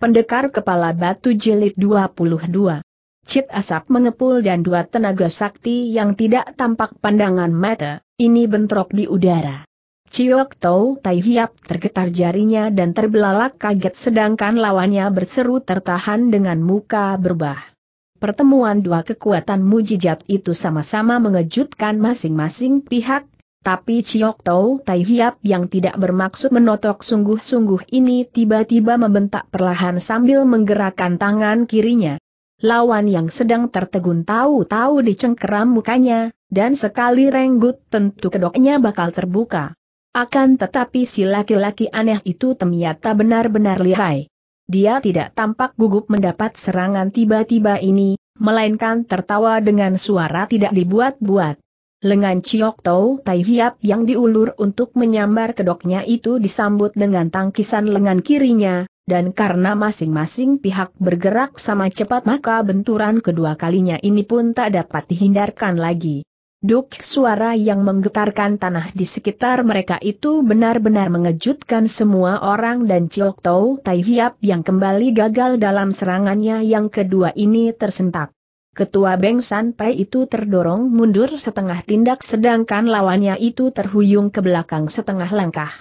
Pendekar Kepala Batu Jilid 22 Cip asap mengepul dan dua tenaga sakti yang tidak tampak pandangan mata, ini bentrok di udara. Ciok Tau Tai Hiap tergetar jarinya dan terbelalak kaget sedangkan lawannya berseru tertahan dengan muka berbah. Pertemuan dua kekuatan mujijat itu sama-sama mengejutkan masing-masing pihak, tapi Chiok Tau Tai Hiap yang tidak bermaksud menotok sungguh-sungguh ini tiba-tiba membentak perlahan sambil menggerakkan tangan kirinya. Lawan yang sedang tertegun tahu-tahu dicengkeram mukanya, dan sekali renggut tentu kedoknya bakal terbuka. Akan tetapi si laki-laki aneh itu ternyata benar-benar lihai. Dia tidak tampak gugup mendapat serangan tiba-tiba ini, melainkan tertawa dengan suara tidak dibuat-buat. Lengan Ciok Tau Tai Hiap yang diulur untuk menyambar kedoknya itu disambut dengan tangkisan lengan kirinya, dan karena masing-masing pihak bergerak sama cepat maka benturan kedua kalinya ini pun tak dapat dihindarkan lagi. Duk suara yang menggetarkan tanah di sekitar mereka itu benar-benar mengejutkan semua orang dan Ciok Tau Tai Hiap yang kembali gagal dalam serangannya yang kedua ini tersentak. Ketua Beng Sanpai itu terdorong mundur setengah tindak sedangkan lawannya itu terhuyung ke belakang setengah langkah.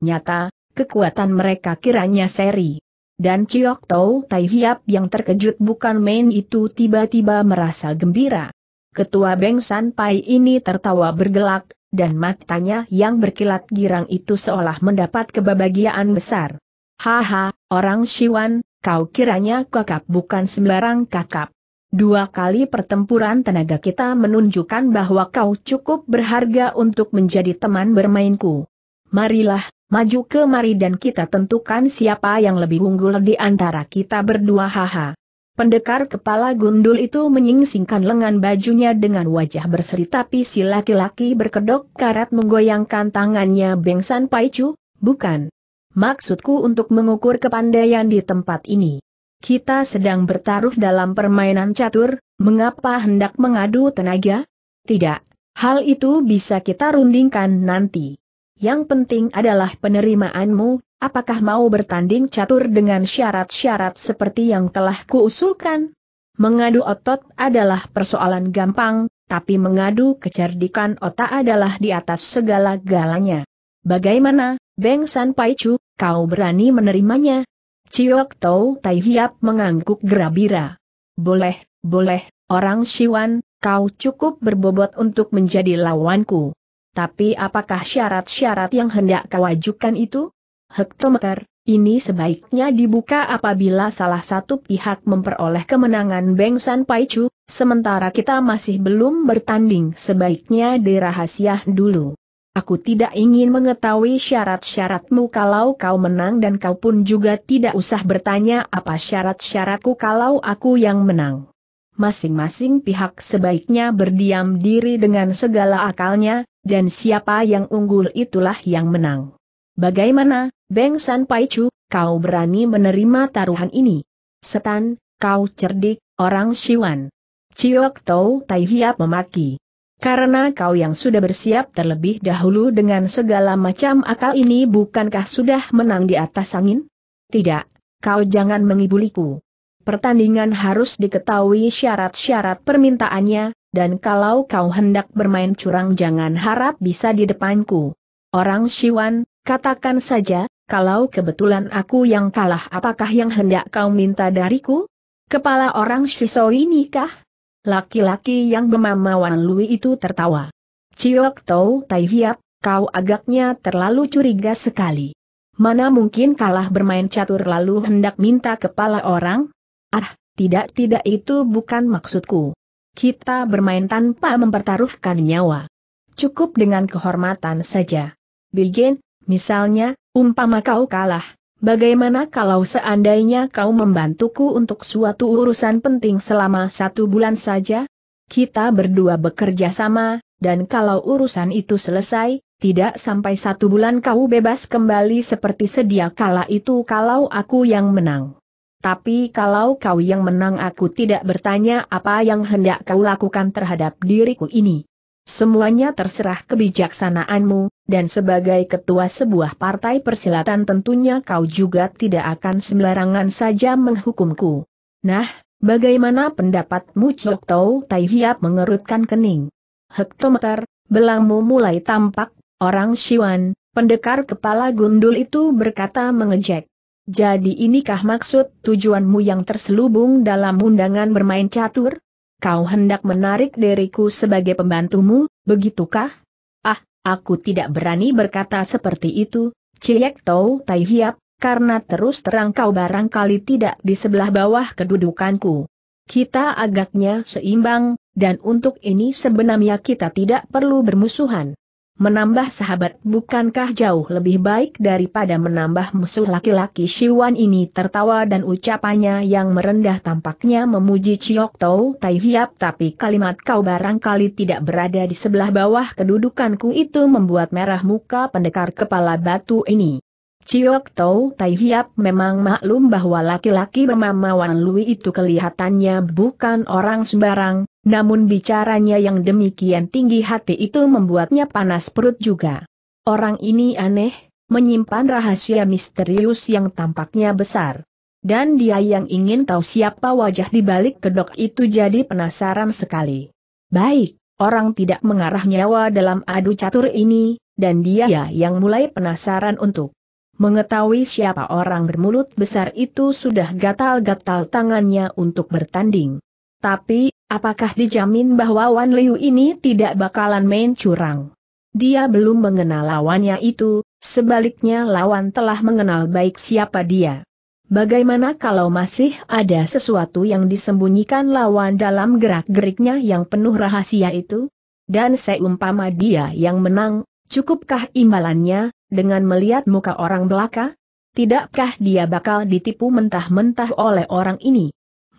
Nyata, kekuatan mereka kiranya seri. Dan Ciok Tau Tai Hiap yang terkejut bukan main itu tiba-tiba merasa gembira. Ketua Beng Sanpai ini tertawa bergelak, dan matanya yang berkilat girang itu seolah mendapat kebahagiaan besar. Haha, orang Siwan, kau kiranya kakap bukan sembarang kakap. Dua kali pertempuran tenaga kita menunjukkan bahwa kau cukup berharga untuk menjadi teman bermainku. Marilah, maju ke mari dan kita tentukan siapa yang lebih unggul di antara kita berdua haha. Pendekar kepala gundul itu menyingsingkan lengan bajunya dengan wajah berseri tapi si laki-laki berkedok karat menggoyangkan tangannya bengsan paicu, bukan. Maksudku untuk mengukur kepandaian di tempat ini. Kita sedang bertaruh dalam permainan catur, mengapa hendak mengadu tenaga? Tidak, hal itu bisa kita rundingkan nanti. Yang penting adalah penerimaanmu, apakah mau bertanding catur dengan syarat-syarat seperti yang telah kuusulkan? Mengadu otot adalah persoalan gampang, tapi mengadu kecerdikan otak adalah di atas segala galanya. Bagaimana, Beng San Pai Chu, kau berani menerimanya? Ciok Tau Tai Hiap mengangguk gerabira. Boleh, boleh, orang Siwan, kau cukup berbobot untuk menjadi lawanku. Tapi apakah syarat-syarat yang hendak kau ajukan itu? Hektometer, ini sebaiknya dibuka apabila salah satu pihak memperoleh kemenangan Beng San Pai Chu, sementara kita masih belum bertanding sebaiknya dirahasiah dulu. Aku tidak ingin mengetahui syarat-syaratmu kalau kau menang dan kau pun juga tidak usah bertanya apa syarat-syaratku kalau aku yang menang. Masing-masing pihak sebaiknya berdiam diri dengan segala akalnya, dan siapa yang unggul itulah yang menang. Bagaimana, Beng San Pai Paichu, kau berani menerima taruhan ini? Setan, kau cerdik, orang Siwan. Ciok Tau Tai Hiap memaki. Karena kau yang sudah bersiap terlebih dahulu dengan segala macam akal ini bukankah sudah menang di atas angin? Tidak, kau jangan mengibuliku. Pertandingan harus diketahui syarat-syarat permintaannya, dan kalau kau hendak bermain curang jangan harap bisa di depanku. Orang Siwan, katakan saja, kalau kebetulan aku yang kalah apakah yang hendak kau minta dariku? Kepala orang Shisoi nikah? Laki-laki yang bermamawan Lui itu tertawa. Ciok Tau Tai Hiap, kau agaknya terlalu curiga sekali. Mana mungkin kalah bermain catur lalu hendak minta kepala orang? Ah, tidak-tidak itu bukan maksudku. Kita bermain tanpa mempertaruhkan nyawa. Cukup dengan kehormatan saja. Begin, misalnya, umpama kau kalah, Bagaimana kalau seandainya kau membantuku untuk suatu urusan penting selama satu bulan saja? Kita berdua bekerja sama, dan kalau urusan itu selesai, tidak sampai satu bulan kau bebas kembali seperti sedia kala itu kalau aku yang menang. Tapi kalau kau yang menang aku tidak bertanya apa yang hendak kau lakukan terhadap diriku ini. Semuanya terserah kebijaksanaanmu, dan sebagai ketua sebuah partai persilatan tentunya kau juga tidak akan sembarangan saja menghukumku. Nah, bagaimana pendapatmu Cok Tau Tai Hiap mengerutkan kening? Hektometer, belangmu mulai tampak, orang Siwan, pendekar kepala gundul itu berkata mengejek. Jadi inikah maksud tujuanmu yang terselubung dalam undangan bermain catur? kau hendak menarik diriku sebagai pembantumu, begitukah? Ah, aku tidak berani berkata seperti itu, Ciek Tau Tai Hiap, karena terus terang kau barangkali tidak di sebelah bawah kedudukanku. Kita agaknya seimbang, dan untuk ini sebenarnya kita tidak perlu bermusuhan menambah sahabat bukankah jauh lebih baik daripada menambah musuh laki-laki Siwan ini tertawa dan ucapannya yang merendah tampaknya memuji Chiok Tau Tai Hiap tapi kalimat kau barangkali tidak berada di sebelah bawah kedudukanku itu membuat merah muka pendekar kepala batu ini. Ciok Tau Tai Hiap memang maklum bahwa laki-laki bermamawan Lui itu kelihatannya bukan orang sembarang, namun bicaranya yang demikian tinggi hati itu membuatnya panas perut juga. Orang ini aneh, menyimpan rahasia misterius yang tampaknya besar. Dan dia yang ingin tahu siapa wajah di balik kedok itu jadi penasaran sekali. Baik, orang tidak mengarah nyawa dalam adu catur ini, dan dia yang mulai penasaran untuk Mengetahui siapa orang bermulut besar itu sudah gatal-gatal tangannya untuk bertanding. Tapi, apakah dijamin bahwa Wan Liu ini tidak bakalan main curang? Dia belum mengenal lawannya itu, sebaliknya lawan telah mengenal baik siapa dia. Bagaimana kalau masih ada sesuatu yang disembunyikan lawan dalam gerak-geriknya yang penuh rahasia itu? Dan seumpama dia yang menang, cukupkah imbalannya, dengan melihat muka orang belaka? Tidakkah dia bakal ditipu mentah-mentah oleh orang ini?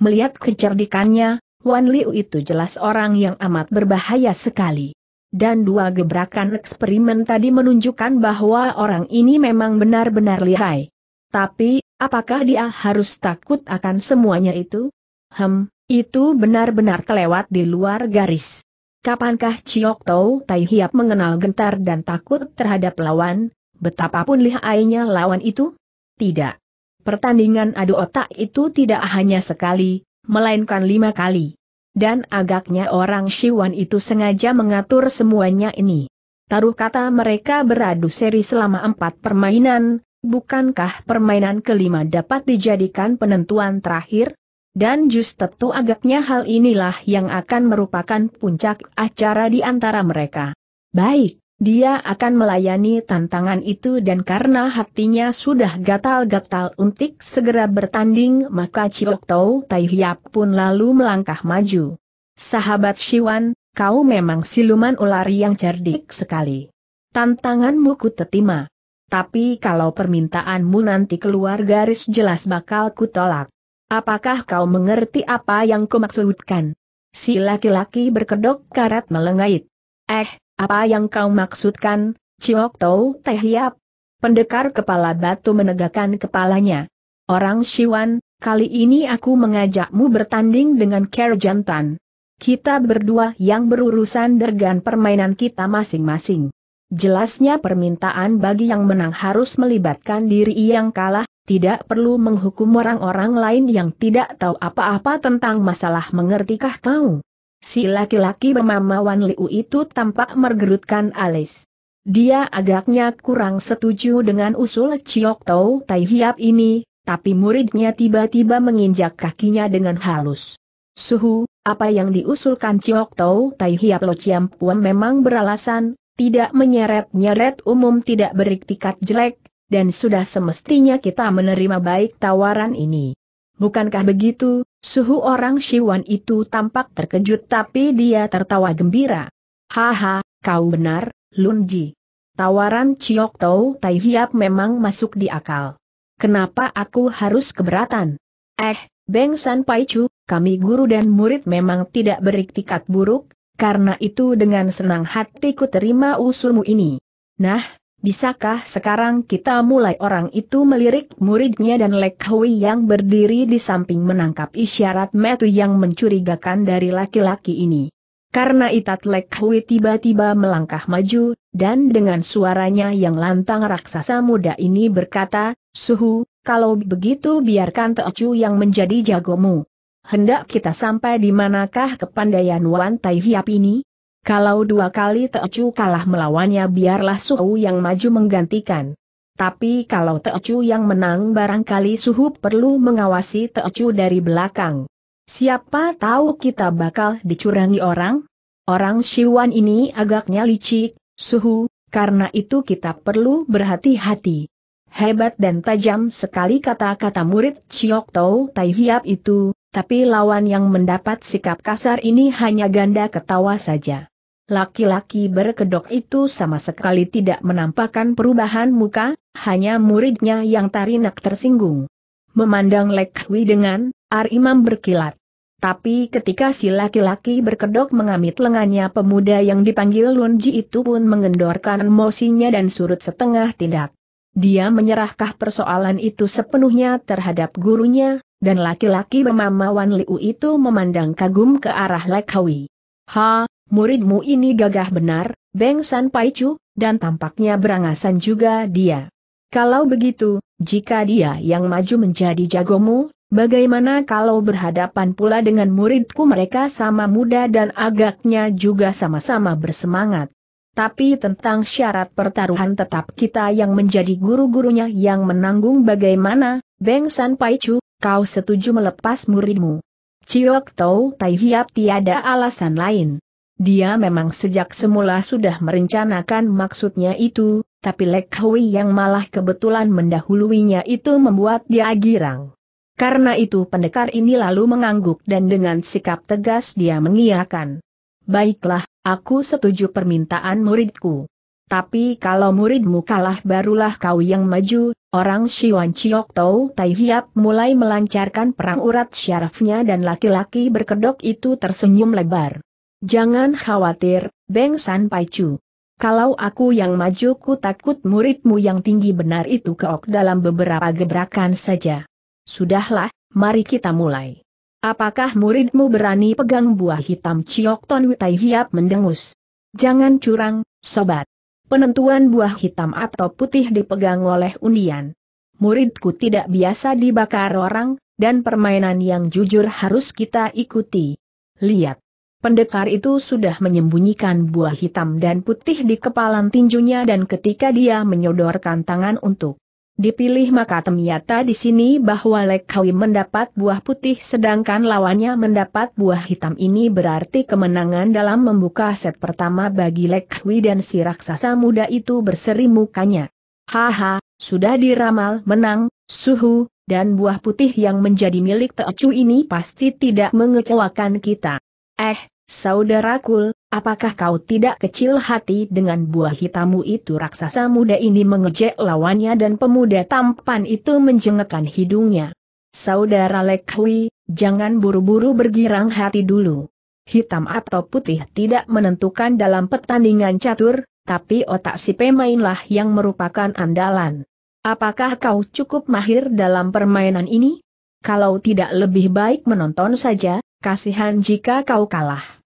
Melihat kecerdikannya, Wan Liu itu jelas orang yang amat berbahaya sekali. Dan dua gebrakan eksperimen tadi menunjukkan bahwa orang ini memang benar-benar lihai. Tapi, apakah dia harus takut akan semuanya itu? Hem, itu benar-benar kelewat di luar garis. Kapankah Chiok Tau Tai Hiap mengenal gentar dan takut terhadap lawan, betapapun lihainya lawan itu? Tidak. Pertandingan adu otak itu tidak hanya sekali, melainkan lima kali. Dan agaknya orang Siwan itu sengaja mengatur semuanya ini. Taruh kata mereka beradu seri selama empat permainan, bukankah permainan kelima dapat dijadikan penentuan terakhir? Dan justru agaknya hal inilah yang akan merupakan puncak acara di antara mereka. Baik, dia akan melayani tantangan itu dan karena hatinya sudah gatal-gatal untuk segera bertanding maka Ciok Tau Tai pun lalu melangkah maju. Sahabat Siwan, kau memang siluman ular yang cerdik sekali. Tantanganmu ku tetima. Tapi kalau permintaanmu nanti keluar garis jelas bakal ku tolak. Apakah kau mengerti apa yang kumaksudkan? Si laki-laki berkedok karat melengait. Eh, apa yang kau maksudkan, Ciok Tau Teh Hiap? Pendekar kepala batu menegakkan kepalanya. Orang Siwan, kali ini aku mengajakmu bertanding dengan Ker Jantan. Kita berdua yang berurusan dengan permainan kita masing-masing. Jelasnya permintaan bagi yang menang harus melibatkan diri yang kalah, tidak perlu menghukum orang-orang lain yang tidak tahu apa-apa tentang masalah mengertikah kau. Si laki-laki bernama Wan Liu itu tampak mergerutkan alis. Dia agaknya kurang setuju dengan usul Ciok Tau Tai Hiap ini, tapi muridnya tiba-tiba menginjak kakinya dengan halus. Suhu, apa yang diusulkan Ciok Tau Tai Hiap Lo Chiam Puan memang beralasan, tidak menyeret-nyeret umum tidak beriktikat jelek, dan sudah semestinya kita menerima baik tawaran ini. Bukankah begitu, Suhu orang Siwan itu tampak terkejut tapi dia tertawa gembira. Haha, kau benar, Lunji. Tawaran Chiok Tau Tai Hiap memang masuk di akal. Kenapa aku harus keberatan? Eh, Beng San Pai Chu, kami guru dan murid memang tidak beriktikat buruk, karena itu dengan senang hatiku terima usulmu ini. Nah, Bisakah sekarang kita mulai orang itu melirik muridnya dan Lek Hui yang berdiri di samping menangkap isyarat metu yang mencurigakan dari laki-laki ini. Karena Itat Lek Hui tiba-tiba melangkah maju, dan dengan suaranya yang lantang raksasa muda ini berkata, Suhu, kalau begitu biarkan Teocu yang menjadi jagomu. Hendak kita sampai di manakah kepandaian Wan Tai Hiap ini? Kalau dua kali Teocu kalah melawannya biarlah Suhu yang maju menggantikan. Tapi kalau Teocu yang menang barangkali Suhu perlu mengawasi Teocu dari belakang. Siapa tahu kita bakal dicurangi orang? Orang Siwan ini agaknya licik, Suhu, karena itu kita perlu berhati-hati. Hebat dan tajam sekali kata-kata murid Chiok Tau Tai Hiap itu, tapi lawan yang mendapat sikap kasar ini hanya ganda ketawa saja. Laki-laki berkedok itu sama sekali tidak menampakkan perubahan muka, hanya muridnya yang tarinak tersinggung. Memandang Lek Hui dengan, Ar Imam berkilat. Tapi ketika si laki-laki berkedok mengamit lengannya pemuda yang dipanggil Lunji itu pun mengendorkan emosinya dan surut setengah tindak. Dia menyerahkah persoalan itu sepenuhnya terhadap gurunya, dan laki-laki bermama Wan Liu itu memandang kagum ke arah Lekawi. Ha, muridmu ini gagah benar, Beng San Paicu, dan tampaknya berangasan juga dia. Kalau begitu, jika dia yang maju menjadi jagomu, bagaimana kalau berhadapan pula dengan muridku mereka sama muda dan agaknya juga sama-sama bersemangat. Tapi tentang syarat pertaruhan tetap kita yang menjadi guru-gurunya yang menanggung bagaimana, Beng San Paichu, kau setuju melepas muridmu. Ciok Tau Tai Hiap tiada alasan lain. Dia memang sejak semula sudah merencanakan maksudnya itu, tapi Lek Hui yang malah kebetulan mendahuluinya itu membuat dia girang. Karena itu pendekar ini lalu mengangguk dan dengan sikap tegas dia mengiakan. Baiklah, aku setuju permintaan muridku. Tapi kalau muridmu kalah barulah kau yang maju, orang Siwan Chiok Tau Tai Hiap mulai melancarkan perang urat syarafnya dan laki-laki berkedok itu tersenyum lebar. Jangan khawatir, Beng San Paicu. Kalau aku yang maju ku takut muridmu yang tinggi benar itu keok dalam beberapa gebrakan saja. Sudahlah, mari kita mulai. Apakah muridmu berani pegang buah hitam Ciok Ton Witai Hiap mendengus? Jangan curang, sobat. Penentuan buah hitam atau putih dipegang oleh undian. Muridku tidak biasa dibakar orang, dan permainan yang jujur harus kita ikuti. Lihat, Pendekar itu sudah menyembunyikan buah hitam dan putih di kepalan tinjunya dan ketika dia menyodorkan tangan untuk dipilih maka ternyata di sini bahwa Lekawi mendapat buah putih sedangkan lawannya mendapat buah hitam ini berarti kemenangan dalam membuka set pertama bagi Lekawi dan si raksasa muda itu berseri mukanya. Haha, sudah diramal menang, suhu, dan buah putih yang menjadi milik Teocu ini pasti tidak mengecewakan kita. Eh, Saudara Kul, apakah kau tidak kecil hati dengan buah hitammu itu raksasa muda ini mengejek lawannya dan pemuda tampan itu menjengekkan hidungnya. Saudara Lekwi, jangan buru-buru bergirang hati dulu. Hitam atau putih tidak menentukan dalam pertandingan catur, tapi otak si pemainlah yang merupakan andalan. Apakah kau cukup mahir dalam permainan ini? Kalau tidak lebih baik menonton saja, kasihan jika kau kalah.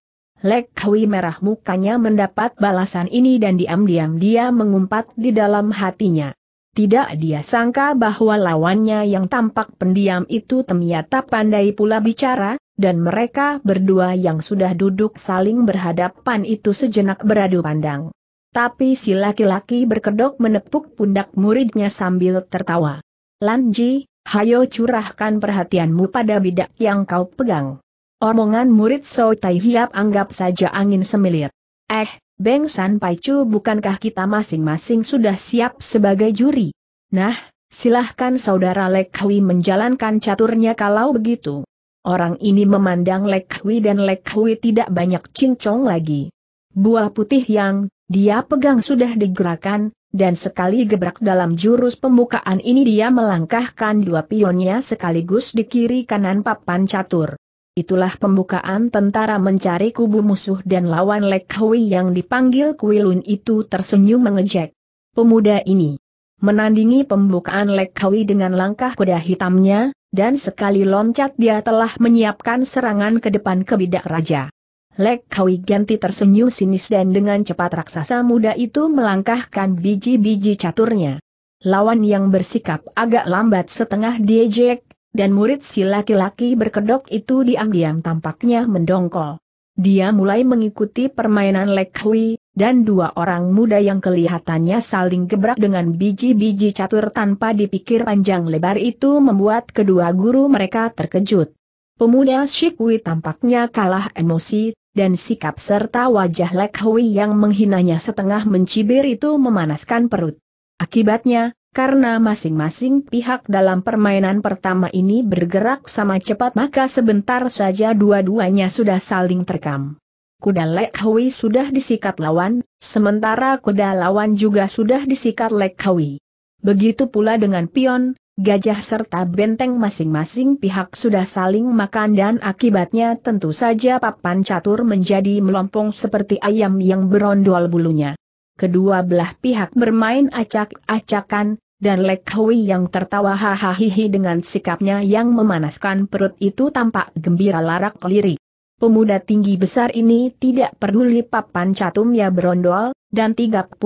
Lek Kawi merah mukanya mendapat balasan ini dan diam-diam dia mengumpat di dalam hatinya. Tidak dia sangka bahwa lawannya yang tampak pendiam itu ternyata pandai pula bicara, dan mereka berdua yang sudah duduk saling berhadapan itu sejenak beradu pandang. Tapi si laki-laki berkedok menepuk pundak muridnya sambil tertawa. Lanji, hayo curahkan perhatianmu pada bidak yang kau pegang. Omongan murid So Tai Hiap anggap saja angin semilir. Eh, Beng San Pai Chu, bukankah kita masing-masing sudah siap sebagai juri? Nah, silahkan saudara Lek Hui menjalankan caturnya kalau begitu. Orang ini memandang Lek Hui dan Lek Hui tidak banyak cincong lagi. Buah putih yang dia pegang sudah digerakkan, dan sekali gebrak dalam jurus pembukaan ini dia melangkahkan dua pionnya sekaligus di kiri kanan papan catur itulah pembukaan tentara mencari kubu musuh dan lawan Lek Hui yang dipanggil Kuilun itu tersenyum mengejek. Pemuda ini menandingi pembukaan Lek Hui dengan langkah kuda hitamnya, dan sekali loncat dia telah menyiapkan serangan ke depan ke bidak raja. Lek Hui ganti tersenyum sinis dan dengan cepat raksasa muda itu melangkahkan biji-biji caturnya. Lawan yang bersikap agak lambat setengah diejek, dan murid si laki-laki berkedok itu diam-diam tampaknya mendongkol. Dia mulai mengikuti permainan Lek Hui, dan dua orang muda yang kelihatannya saling gebrak dengan biji-biji catur tanpa dipikir panjang lebar itu membuat kedua guru mereka terkejut. Pemuda Shikui tampaknya kalah emosi, dan sikap serta wajah Lek Hui yang menghinanya setengah mencibir itu memanaskan perut. Akibatnya, karena masing-masing pihak dalam permainan pertama ini bergerak sama cepat maka sebentar saja dua-duanya sudah saling terkam. Kuda Lek Hui sudah disikat lawan, sementara kuda lawan juga sudah disikat Lek Hui. Begitu pula dengan pion, gajah serta benteng masing-masing pihak sudah saling makan dan akibatnya tentu saja papan catur menjadi melompong seperti ayam yang berondol bulunya. Kedua belah pihak bermain acak-acakan, dan Lek Hui yang tertawa hahaha dengan sikapnya yang memanaskan perut itu tampak gembira larak lirik. Pemuda tinggi besar ini tidak peduli papan catumnya berondol, dan 32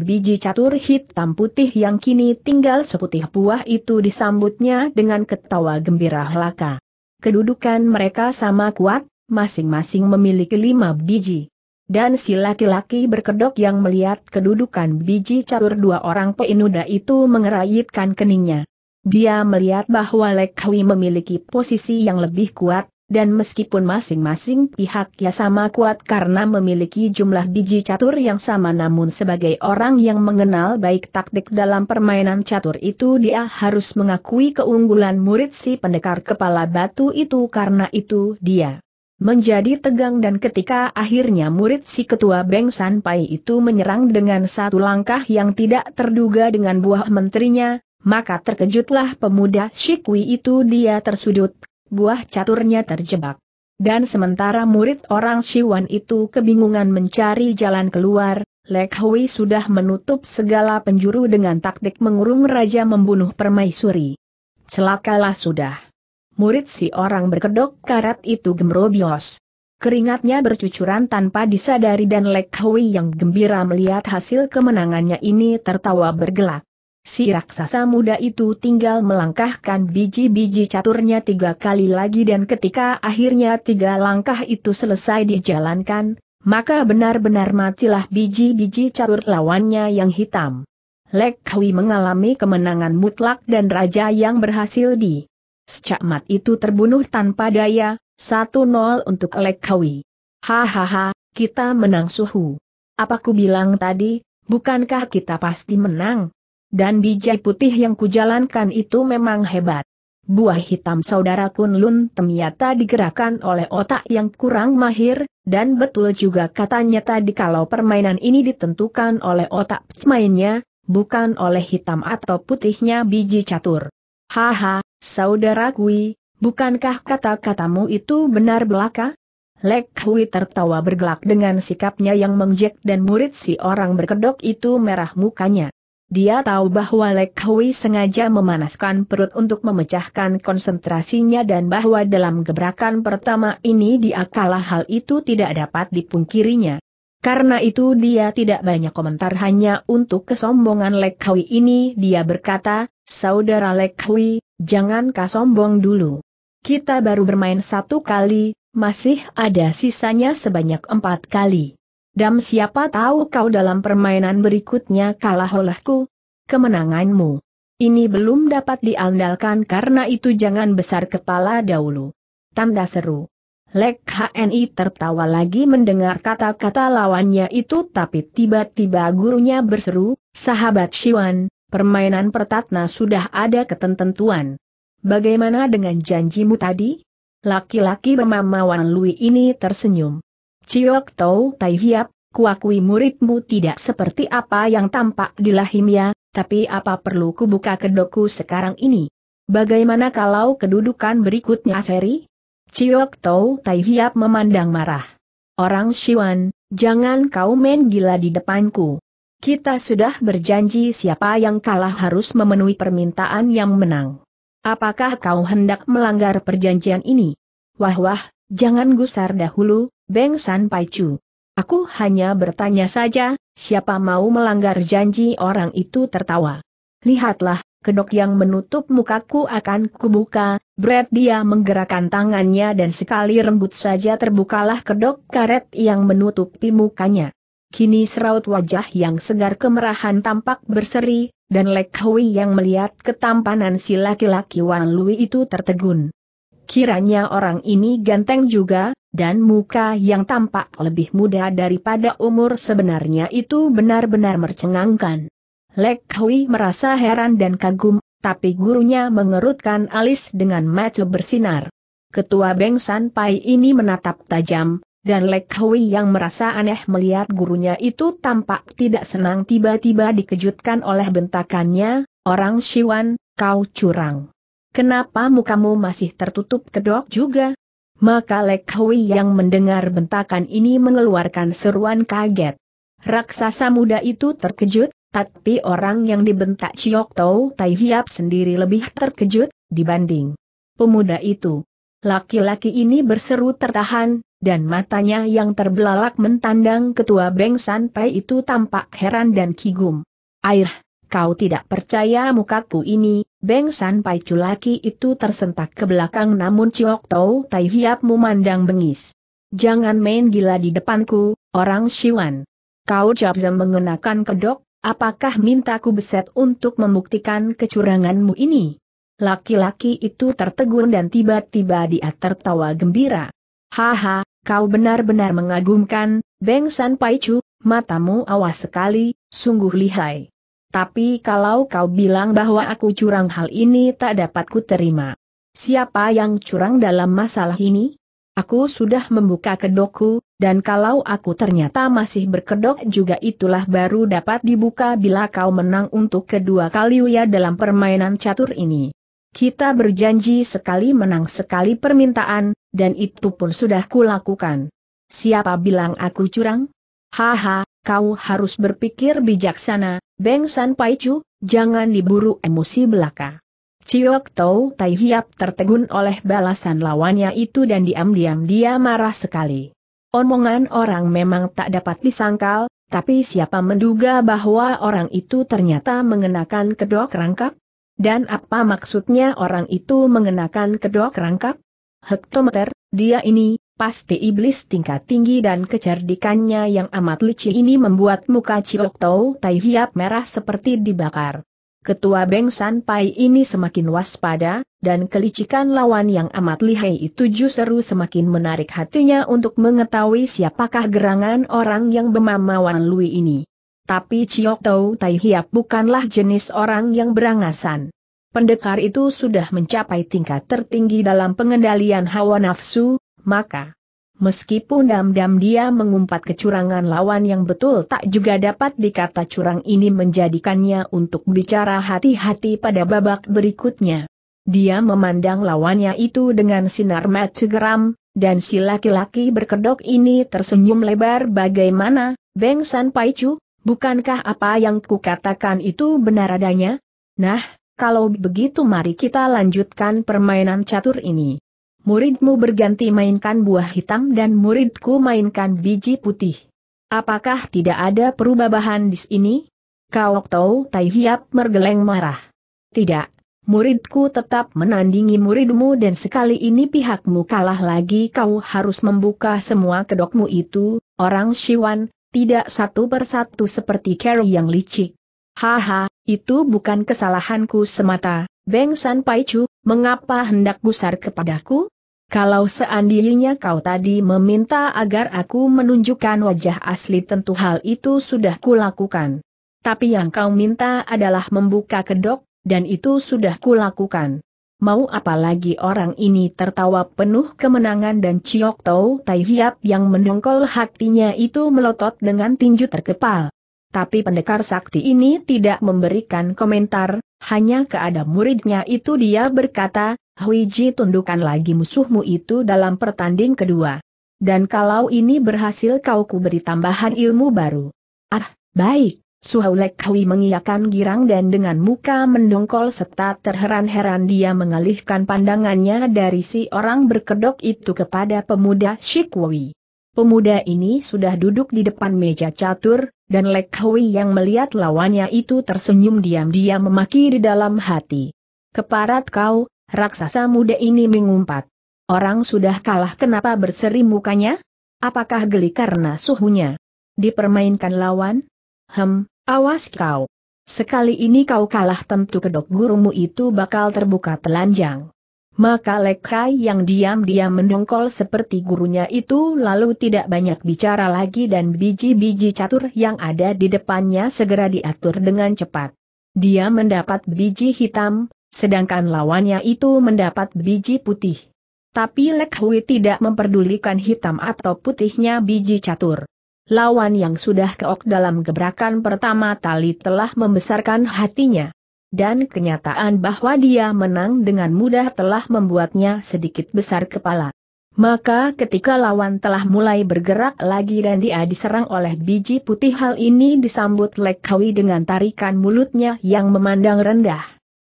biji catur hitam putih yang kini tinggal seputih buah itu disambutnya dengan ketawa gembira laka. Kedudukan mereka sama kuat, masing-masing memiliki lima biji dan si laki-laki berkedok yang melihat kedudukan biji catur dua orang peinuda itu mengerayitkan keningnya. Dia melihat bahwa Lek Hui memiliki posisi yang lebih kuat, dan meskipun masing-masing pihak ya sama kuat karena memiliki jumlah biji catur yang sama namun sebagai orang yang mengenal baik taktik dalam permainan catur itu dia harus mengakui keunggulan murid si pendekar kepala batu itu karena itu dia menjadi tegang dan ketika akhirnya murid si ketua Beng San itu menyerang dengan satu langkah yang tidak terduga dengan buah menterinya, maka terkejutlah pemuda Shikui itu dia tersudut, buah caturnya terjebak. Dan sementara murid orang Siwan itu kebingungan mencari jalan keluar, Lek Hui sudah menutup segala penjuru dengan taktik mengurung raja membunuh permaisuri. Celakalah sudah murid si orang berkedok karat itu gemrobios. Keringatnya bercucuran tanpa disadari dan Lek Hui yang gembira melihat hasil kemenangannya ini tertawa bergelak. Si raksasa muda itu tinggal melangkahkan biji-biji caturnya tiga kali lagi dan ketika akhirnya tiga langkah itu selesai dijalankan, maka benar-benar matilah biji-biji catur lawannya yang hitam. Lek Hui mengalami kemenangan mutlak dan raja yang berhasil di Secakmat itu terbunuh tanpa daya, satu nol untuk Lekawi. Hahaha, kita menang suhu. Apa ku bilang tadi, bukankah kita pasti menang? Dan bijai putih yang kujalankan itu memang hebat. Buah hitam saudara Kunlun ternyata digerakkan oleh otak yang kurang mahir, dan betul juga katanya tadi kalau permainan ini ditentukan oleh otak pemainnya, bukan oleh hitam atau putihnya biji catur. Haha, Saudara Kui, bukankah kata-katamu itu benar belaka? Lek Hui tertawa bergelak dengan sikapnya yang mengjek dan murid si orang berkedok itu merah mukanya. Dia tahu bahwa Lek Hui sengaja memanaskan perut untuk memecahkan konsentrasinya dan bahwa dalam gebrakan pertama ini dia kalah hal itu tidak dapat dipungkirinya. Karena itu dia tidak banyak komentar hanya untuk kesombongan Lek Hui ini dia berkata, Saudara Lek Hui, jangan sombong dulu. Kita baru bermain satu kali, masih ada sisanya sebanyak empat kali. Dam siapa tahu kau dalam permainan berikutnya kalah olehku. Kemenanganmu. Ini belum dapat diandalkan karena itu jangan besar kepala dahulu. Tanda seru. Lek HNI tertawa lagi mendengar kata-kata lawannya itu tapi tiba-tiba gurunya berseru, sahabat Siwan, Permainan pertatna sudah ada ketentuan. Bagaimana dengan janjimu tadi? Laki-laki Wan Lui ini tersenyum. Ciok Tau Tai Hiap, kuakui muridmu tidak seperti apa yang tampak di lahimnya, tapi apa perlu kubuka kedoku sekarang ini? Bagaimana kalau kedudukan berikutnya seri? Ciok Tau Tai Hiap memandang marah. Orang Siwan, jangan kau main gila di depanku. Kita sudah berjanji siapa yang kalah harus memenuhi permintaan yang menang. Apakah kau hendak melanggar perjanjian ini? Wah wah, jangan gusar dahulu, Beng San Pai Chu. Aku hanya bertanya saja, siapa mau melanggar janji orang itu tertawa. Lihatlah, kedok yang menutup mukaku akan kubuka, Brad dia menggerakkan tangannya dan sekali renggut saja terbukalah kedok karet yang menutupi mukanya. Kini seraut wajah yang segar kemerahan tampak berseri, dan Lek Hui yang melihat ketampanan si laki-laki Wan Lui itu tertegun. Kiranya orang ini ganteng juga, dan muka yang tampak lebih muda daripada umur sebenarnya itu benar-benar mercengangkan. Lek Hui merasa heran dan kagum, tapi gurunya mengerutkan alis dengan mata bersinar. Ketua Beng San Pai ini menatap tajam, dan Lek Hui yang merasa aneh melihat gurunya itu tampak tidak senang tiba-tiba dikejutkan oleh bentakannya, orang Siwan, kau curang. Kenapa mukamu masih tertutup kedok juga? Maka Lek Hui yang mendengar bentakan ini mengeluarkan seruan kaget. Raksasa muda itu terkejut, tapi orang yang dibentak Chiok Tau Tai Hiap sendiri lebih terkejut, dibanding pemuda itu. Laki-laki ini berseru tertahan, dan matanya yang terbelalak mentandang ketua Beng Sanpai itu tampak heran dan kigum. Air, kau tidak percaya mukaku ini, Beng Sanpai culaki itu tersentak ke belakang namun Ciok Tau Tai Hiap memandang bengis. Jangan main gila di depanku, orang Siwan. Kau Jabzem mengenakan kedok, apakah mintaku beset untuk membuktikan kecuranganmu ini? Laki-laki itu tertegun dan tiba-tiba dia tertawa gembira. Haha, kau benar-benar mengagumkan, Beng San Paichu, matamu awas sekali, sungguh lihai. Tapi kalau kau bilang bahwa aku curang hal ini tak dapat ku terima. Siapa yang curang dalam masalah ini? Aku sudah membuka kedokku, dan kalau aku ternyata masih berkedok juga itulah baru dapat dibuka bila kau menang untuk kedua kali ya dalam permainan catur ini. Kita berjanji sekali menang sekali permintaan, dan itu pun sudah kulakukan. Siapa bilang aku curang? Haha, kau harus berpikir bijaksana, Beng San Paichu, jangan diburu emosi belaka. Ciok Tau Tai Hiap tertegun oleh balasan lawannya itu dan diam-diam dia marah sekali. Omongan orang memang tak dapat disangkal, tapi siapa menduga bahwa orang itu ternyata mengenakan kedok rangkap? Dan apa maksudnya orang itu mengenakan kedok rangkap? hektometer, dia ini, pasti iblis tingkat tinggi dan kecerdikannya yang amat licin ini membuat muka Ciok Tau Tai Hiap merah seperti dibakar. Ketua Beng San Pai ini semakin waspada, dan kelicikan lawan yang amat lihai itu justru semakin menarik hatinya untuk mengetahui siapakah gerangan orang yang bemamawan Lui ini. Tapi Ciok Tau Tai Hiap bukanlah jenis orang yang berangasan pendekar itu sudah mencapai tingkat tertinggi dalam pengendalian hawa nafsu, maka Meskipun dam-dam dia mengumpat kecurangan lawan yang betul tak juga dapat dikata curang ini menjadikannya untuk bicara hati-hati pada babak berikutnya. Dia memandang lawannya itu dengan sinar mata geram, dan si laki-laki berkedok ini tersenyum lebar bagaimana, Beng San Chu, bukankah apa yang kukatakan itu benar adanya? Nah, kalau begitu mari kita lanjutkan permainan catur ini. Muridmu berganti mainkan buah hitam dan muridku mainkan biji putih. Apakah tidak ada perubahan di sini? Kau tahu Tai Hiap mergeleng marah. Tidak, muridku tetap menandingi muridmu dan sekali ini pihakmu kalah lagi kau harus membuka semua kedokmu itu, orang Siwan, tidak satu persatu seperti Carrie yang licik. Haha, itu bukan kesalahanku semata, Beng San Paichu, mengapa hendak gusar kepadaku? Kalau seandainya kau tadi meminta agar aku menunjukkan wajah asli tentu hal itu sudah kulakukan. Tapi yang kau minta adalah membuka kedok, dan itu sudah kulakukan. Mau apalagi orang ini tertawa penuh kemenangan dan Ciok Tau Tai Hiap yang mendongkol hatinya itu melotot dengan tinju terkepal. Tapi pendekar sakti ini tidak memberikan komentar, hanya keada muridnya itu dia berkata, Huiji tundukkan lagi musuhmu itu dalam pertanding kedua. Dan kalau ini berhasil kau kuberi tambahan ilmu baru. Ah, baik, Suhaulek Hui mengiyakan girang dan dengan muka mendongkol serta terheran-heran dia mengalihkan pandangannya dari si orang berkedok itu kepada pemuda Shikwui. Pemuda ini sudah duduk di depan meja catur, dan Lek Hui yang melihat lawannya itu tersenyum diam-diam memaki di dalam hati. Keparat kau, raksasa muda ini mengumpat. Orang sudah kalah kenapa berseri mukanya? Apakah geli karena suhunya? Dipermainkan lawan? Hem, awas kau. Sekali ini kau kalah tentu kedok gurumu itu bakal terbuka telanjang. Maka Lekai yang diam-diam mendongkol seperti gurunya itu lalu tidak banyak bicara lagi dan biji-biji catur yang ada di depannya segera diatur dengan cepat. Dia mendapat biji hitam, sedangkan lawannya itu mendapat biji putih. Tapi Lekhui tidak memperdulikan hitam atau putihnya biji catur. Lawan yang sudah keok dalam gebrakan pertama tali telah membesarkan hatinya dan kenyataan bahwa dia menang dengan mudah telah membuatnya sedikit besar kepala. Maka ketika lawan telah mulai bergerak lagi dan dia diserang oleh biji putih hal ini disambut Lekawi dengan tarikan mulutnya yang memandang rendah.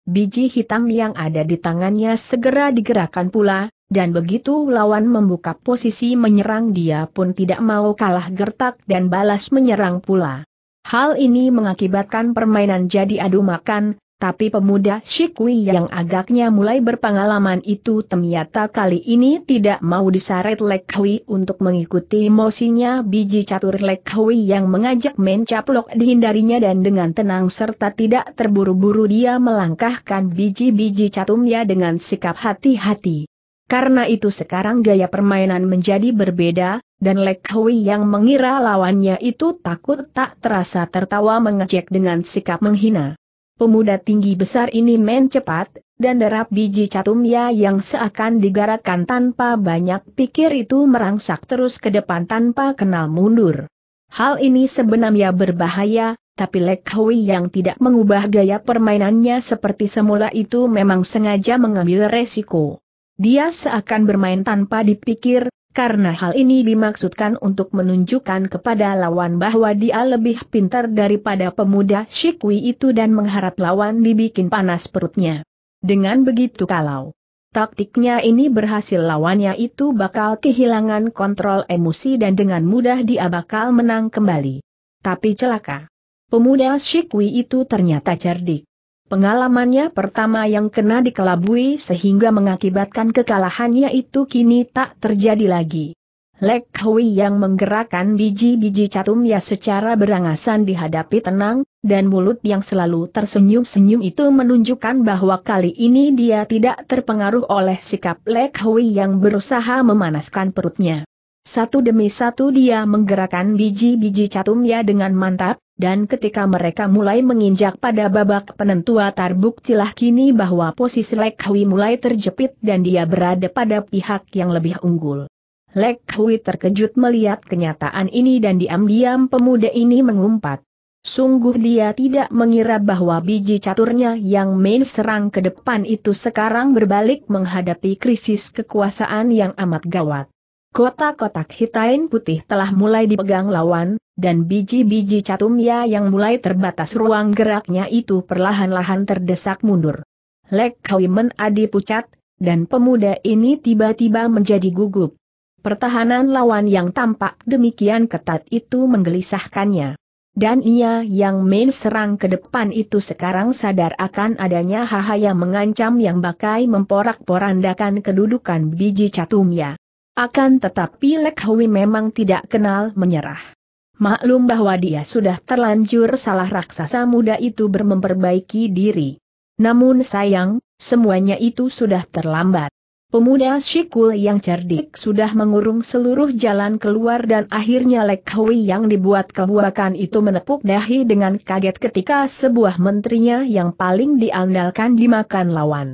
Biji hitam yang ada di tangannya segera digerakkan pula, dan begitu lawan membuka posisi menyerang dia pun tidak mau kalah gertak dan balas menyerang pula. Hal ini mengakibatkan permainan jadi adu makan, tapi pemuda Shikui yang agaknya mulai berpengalaman itu ternyata kali ini tidak mau disaret Lek Hui untuk mengikuti emosinya biji catur Lek Hui yang mengajak mencaplok dihindarinya dan dengan tenang serta tidak terburu-buru dia melangkahkan biji-biji catumnya dengan sikap hati-hati. Karena itu sekarang gaya permainan menjadi berbeda, dan Lek Hui yang mengira lawannya itu takut tak terasa tertawa mengejek dengan sikap menghina. Pemuda tinggi besar ini main cepat, dan derap biji catumnya yang seakan digarakkan tanpa banyak pikir itu merangsak terus ke depan tanpa kenal mundur. Hal ini sebenarnya berbahaya, tapi Lek Hui yang tidak mengubah gaya permainannya seperti semula itu memang sengaja mengambil resiko. Dia seakan bermain tanpa dipikir, karena hal ini dimaksudkan untuk menunjukkan kepada lawan bahwa dia lebih pintar daripada pemuda Shikwi itu dan mengharap lawan dibikin panas perutnya. Dengan begitu kalau taktiknya ini berhasil lawannya itu bakal kehilangan kontrol emosi dan dengan mudah dia bakal menang kembali. Tapi celaka. Pemuda Shikwi itu ternyata cerdik. Pengalamannya pertama yang kena dikelabui sehingga mengakibatkan kekalahannya itu kini tak terjadi lagi. Lek Hui yang menggerakkan biji-biji catumnya secara berangasan dihadapi tenang, dan mulut yang selalu tersenyum-senyum itu menunjukkan bahwa kali ini dia tidak terpengaruh oleh sikap Lek Hui yang berusaha memanaskan perutnya. Satu demi satu dia menggerakkan biji-biji catumnya dengan mantap, dan ketika mereka mulai menginjak pada babak penentua terbuktilah kini bahwa posisi Lek Hui mulai terjepit dan dia berada pada pihak yang lebih unggul. Lek Hui terkejut melihat kenyataan ini dan diam-diam pemuda ini mengumpat. Sungguh dia tidak mengira bahwa biji caturnya yang main serang ke depan itu sekarang berbalik menghadapi krisis kekuasaan yang amat gawat. Kotak-kotak hitain putih telah mulai dipegang lawan, dan biji-biji catumnya yang mulai terbatas ruang geraknya itu perlahan-lahan terdesak mundur. Lek Kawimen Adi pucat, dan pemuda ini tiba-tiba menjadi gugup. Pertahanan lawan yang tampak demikian ketat itu menggelisahkannya. Dan ia yang main serang ke depan itu sekarang sadar akan adanya haha yang mengancam yang bakai memporak-porandakan kedudukan biji catumnya. Akan tetapi Lek Hui memang tidak kenal menyerah. Maklum bahwa dia sudah terlanjur salah raksasa muda itu bermemperbaiki diri. Namun sayang, semuanya itu sudah terlambat. Pemuda Shikul yang cerdik sudah mengurung seluruh jalan keluar dan akhirnya Lek Hui yang dibuat kebuakan itu menepuk dahi dengan kaget ketika sebuah menterinya yang paling diandalkan dimakan lawan.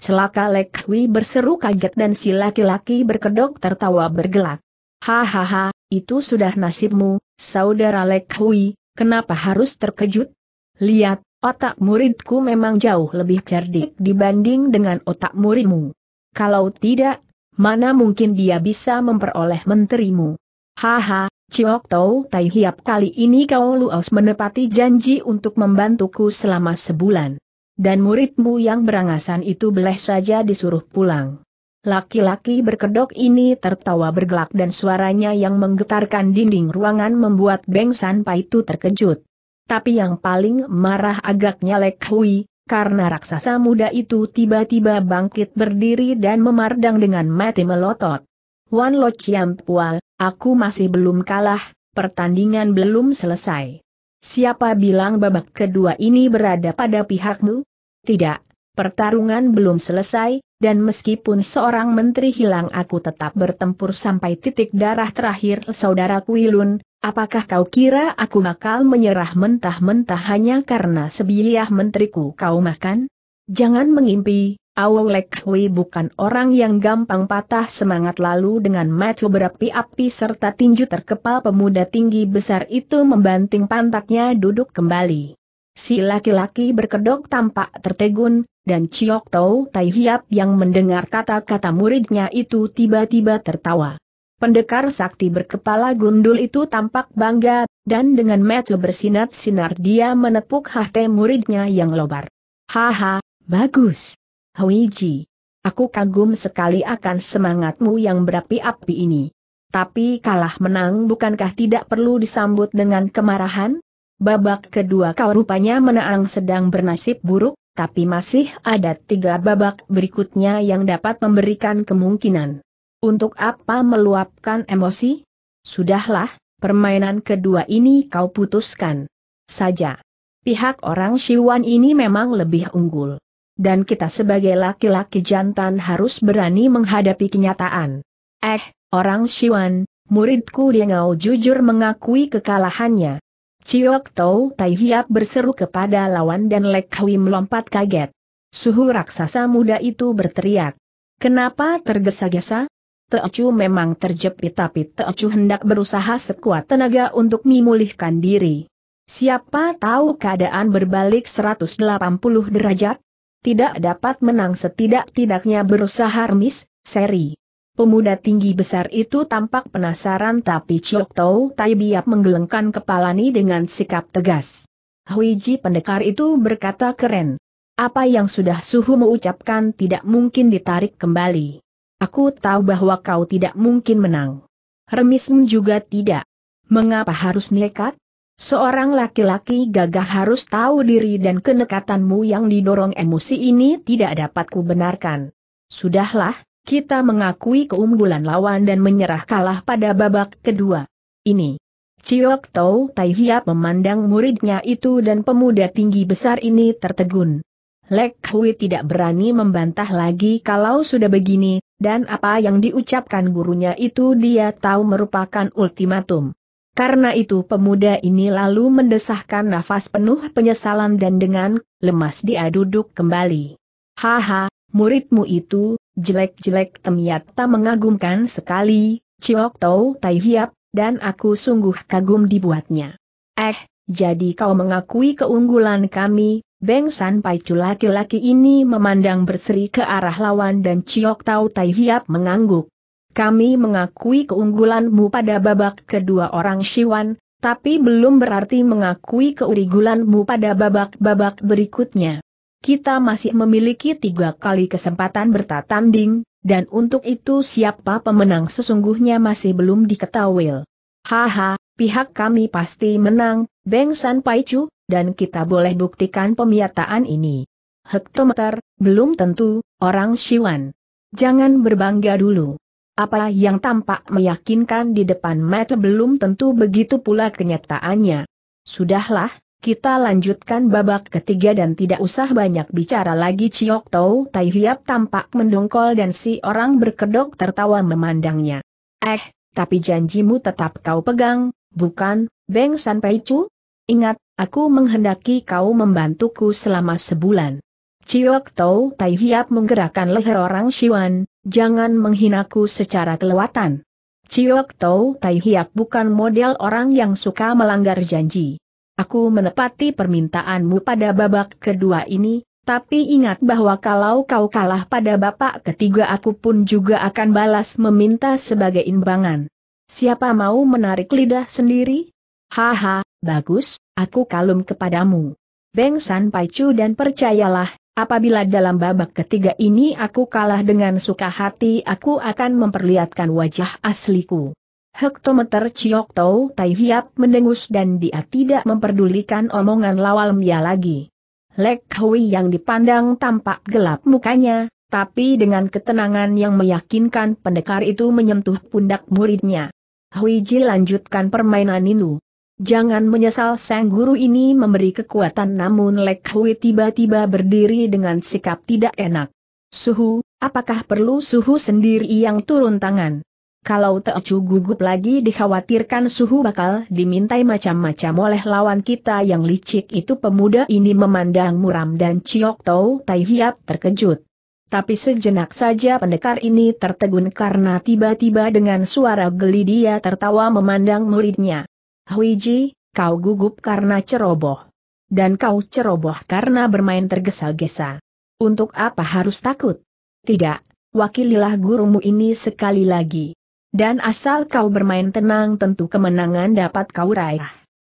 Celaka Lek Hui berseru kaget dan si laki-laki berkedok tertawa bergelak. Hahaha, itu sudah nasibmu, saudara Lek Hui, kenapa harus terkejut? Lihat, otak muridku memang jauh lebih cerdik dibanding dengan otak muridmu. Kalau tidak, mana mungkin dia bisa memperoleh menterimu? Haha, Ciok Tau Tai Hiap kali ini kau luas menepati janji untuk membantuku selama sebulan dan muridmu yang berangasan itu beleh saja disuruh pulang. Laki-laki berkedok ini tertawa bergelak dan suaranya yang menggetarkan dinding ruangan membuat Beng Sanpa itu terkejut. Tapi yang paling marah agaknya Lek Hui, karena raksasa muda itu tiba-tiba bangkit berdiri dan memardang dengan mati melotot. Wan Lo Chiam Pua, aku masih belum kalah, pertandingan belum selesai. Siapa bilang babak kedua ini berada pada pihakmu? Tidak, pertarungan belum selesai, dan meskipun seorang menteri hilang aku tetap bertempur sampai titik darah terakhir saudara Kuilun, apakah kau kira aku bakal menyerah mentah-mentah hanya karena sebilah menteriku kau makan? Jangan mengimpi, Awolek Hui bukan orang yang gampang patah semangat lalu dengan macu berapi-api serta tinju terkepal pemuda tinggi besar itu membanting pantatnya duduk kembali. Si laki-laki berkedok tampak tertegun, dan Ciok Tau Tai Hiap yang mendengar kata-kata muridnya itu tiba-tiba tertawa. Pendekar sakti berkepala gundul itu tampak bangga, dan dengan mata bersinar-sinar dia menepuk hati muridnya yang lobar. Haha, bagus. Huiji. Aku kagum sekali akan semangatmu yang berapi-api ini. Tapi kalah menang bukankah tidak perlu disambut dengan kemarahan? Babak kedua kau rupanya menang sedang bernasib buruk, tapi masih ada tiga babak berikutnya yang dapat memberikan kemungkinan. Untuk apa meluapkan emosi? Sudahlah, permainan kedua ini kau putuskan. Saja. Pihak orang Siwan ini memang lebih unggul. Dan kita sebagai laki-laki jantan harus berani menghadapi kenyataan. Eh, orang Siwan, muridku mau jujur mengakui kekalahannya. Ciok Tau Tai Hiap berseru kepada lawan dan Lek Hui melompat kaget. Suhu raksasa muda itu berteriak. Kenapa tergesa-gesa? Teocu memang terjepit tapi Teocu hendak berusaha sekuat tenaga untuk memulihkan diri. Siapa tahu keadaan berbalik 180 derajat? Tidak dapat menang setidak-tidaknya berusaha remis, seri. Pemuda tinggi besar itu tampak penasaran tapi Chok Tau Tai Biap menggelengkan kepalani dengan sikap tegas. Huiji pendekar itu berkata keren. Apa yang sudah Suhu mengucapkan tidak mungkin ditarik kembali. Aku tahu bahwa kau tidak mungkin menang. Remism juga tidak. Mengapa harus nekat? Seorang laki-laki gagah harus tahu diri dan kenekatanmu yang didorong emosi ini tidak dapat kubenarkan. Sudahlah, kita mengakui keunggulan lawan dan menyerah kalah pada babak kedua. Ini. Ciok Tau Tai Hiap memandang muridnya itu dan pemuda tinggi besar ini tertegun. Lek Hui tidak berani membantah lagi kalau sudah begini, dan apa yang diucapkan gurunya itu dia tahu merupakan ultimatum. Karena itu pemuda ini lalu mendesahkan nafas penuh penyesalan dan dengan lemas dia duduk kembali. Haha, muridmu itu, jelek-jelek tak mengagumkan sekali, Ciok Tau Tai Hiap, dan aku sungguh kagum dibuatnya. Eh, jadi kau mengakui keunggulan kami, Beng San Chu laki-laki ini memandang berseri ke arah lawan dan Ciok Tau Tai Hiap mengangguk. Kami mengakui keunggulanmu pada babak kedua orang Siwan, tapi belum berarti mengakui keunggulanmu pada babak-babak berikutnya kita masih memiliki tiga kali kesempatan bertatanding, dan untuk itu siapa pemenang sesungguhnya masih belum diketahui. Haha, pihak kami pasti menang, Beng San Chu, dan kita boleh buktikan pemiataan ini. Hektometer, belum tentu, orang Siwan. Jangan berbangga dulu. Apa yang tampak meyakinkan di depan mata belum tentu begitu pula kenyataannya. Sudahlah, kita lanjutkan babak ketiga dan tidak usah banyak bicara lagi Ciok Tau Tai Hiap tampak mendongkol dan si orang berkedok tertawa memandangnya. Eh, tapi janjimu tetap kau pegang, bukan, Beng San Chu? Ingat, aku menghendaki kau membantuku selama sebulan. Ciok Tau Tai Hiap menggerakkan leher orang Siwan, jangan menghinaku secara kelewatan. Ciok Tau Tai Hiap bukan model orang yang suka melanggar janji. Aku menepati permintaanmu pada babak kedua ini, tapi ingat bahwa kalau kau kalah pada bapak ketiga aku pun juga akan balas meminta sebagai imbangan. Siapa mau menarik lidah sendiri? Haha, bagus, aku kalum kepadamu. Beng San Paicu dan percayalah, apabila dalam babak ketiga ini aku kalah dengan suka hati aku akan memperlihatkan wajah asliku. Hektometer Chiok Tau Tai Hiap mendengus dan dia tidak memperdulikan omongan lawal Mia lagi. Lek Hui yang dipandang tampak gelap mukanya, tapi dengan ketenangan yang meyakinkan pendekar itu menyentuh pundak muridnya. Hui Ji lanjutkan permainan ini. Jangan menyesal sang guru ini memberi kekuatan namun Lek Hui tiba-tiba berdiri dengan sikap tidak enak. Suhu, apakah perlu suhu sendiri yang turun tangan? Kalau Teocu gugup lagi dikhawatirkan suhu bakal dimintai macam-macam oleh lawan kita yang licik itu pemuda ini memandang Muram dan Ciok Tau Tai Hiap terkejut. Tapi sejenak saja pendekar ini tertegun karena tiba-tiba dengan suara geli dia tertawa memandang muridnya. Huiji, kau gugup karena ceroboh. Dan kau ceroboh karena bermain tergesa-gesa. Untuk apa harus takut? Tidak, wakililah gurumu ini sekali lagi. Dan asal kau bermain tenang tentu kemenangan dapat kau raih.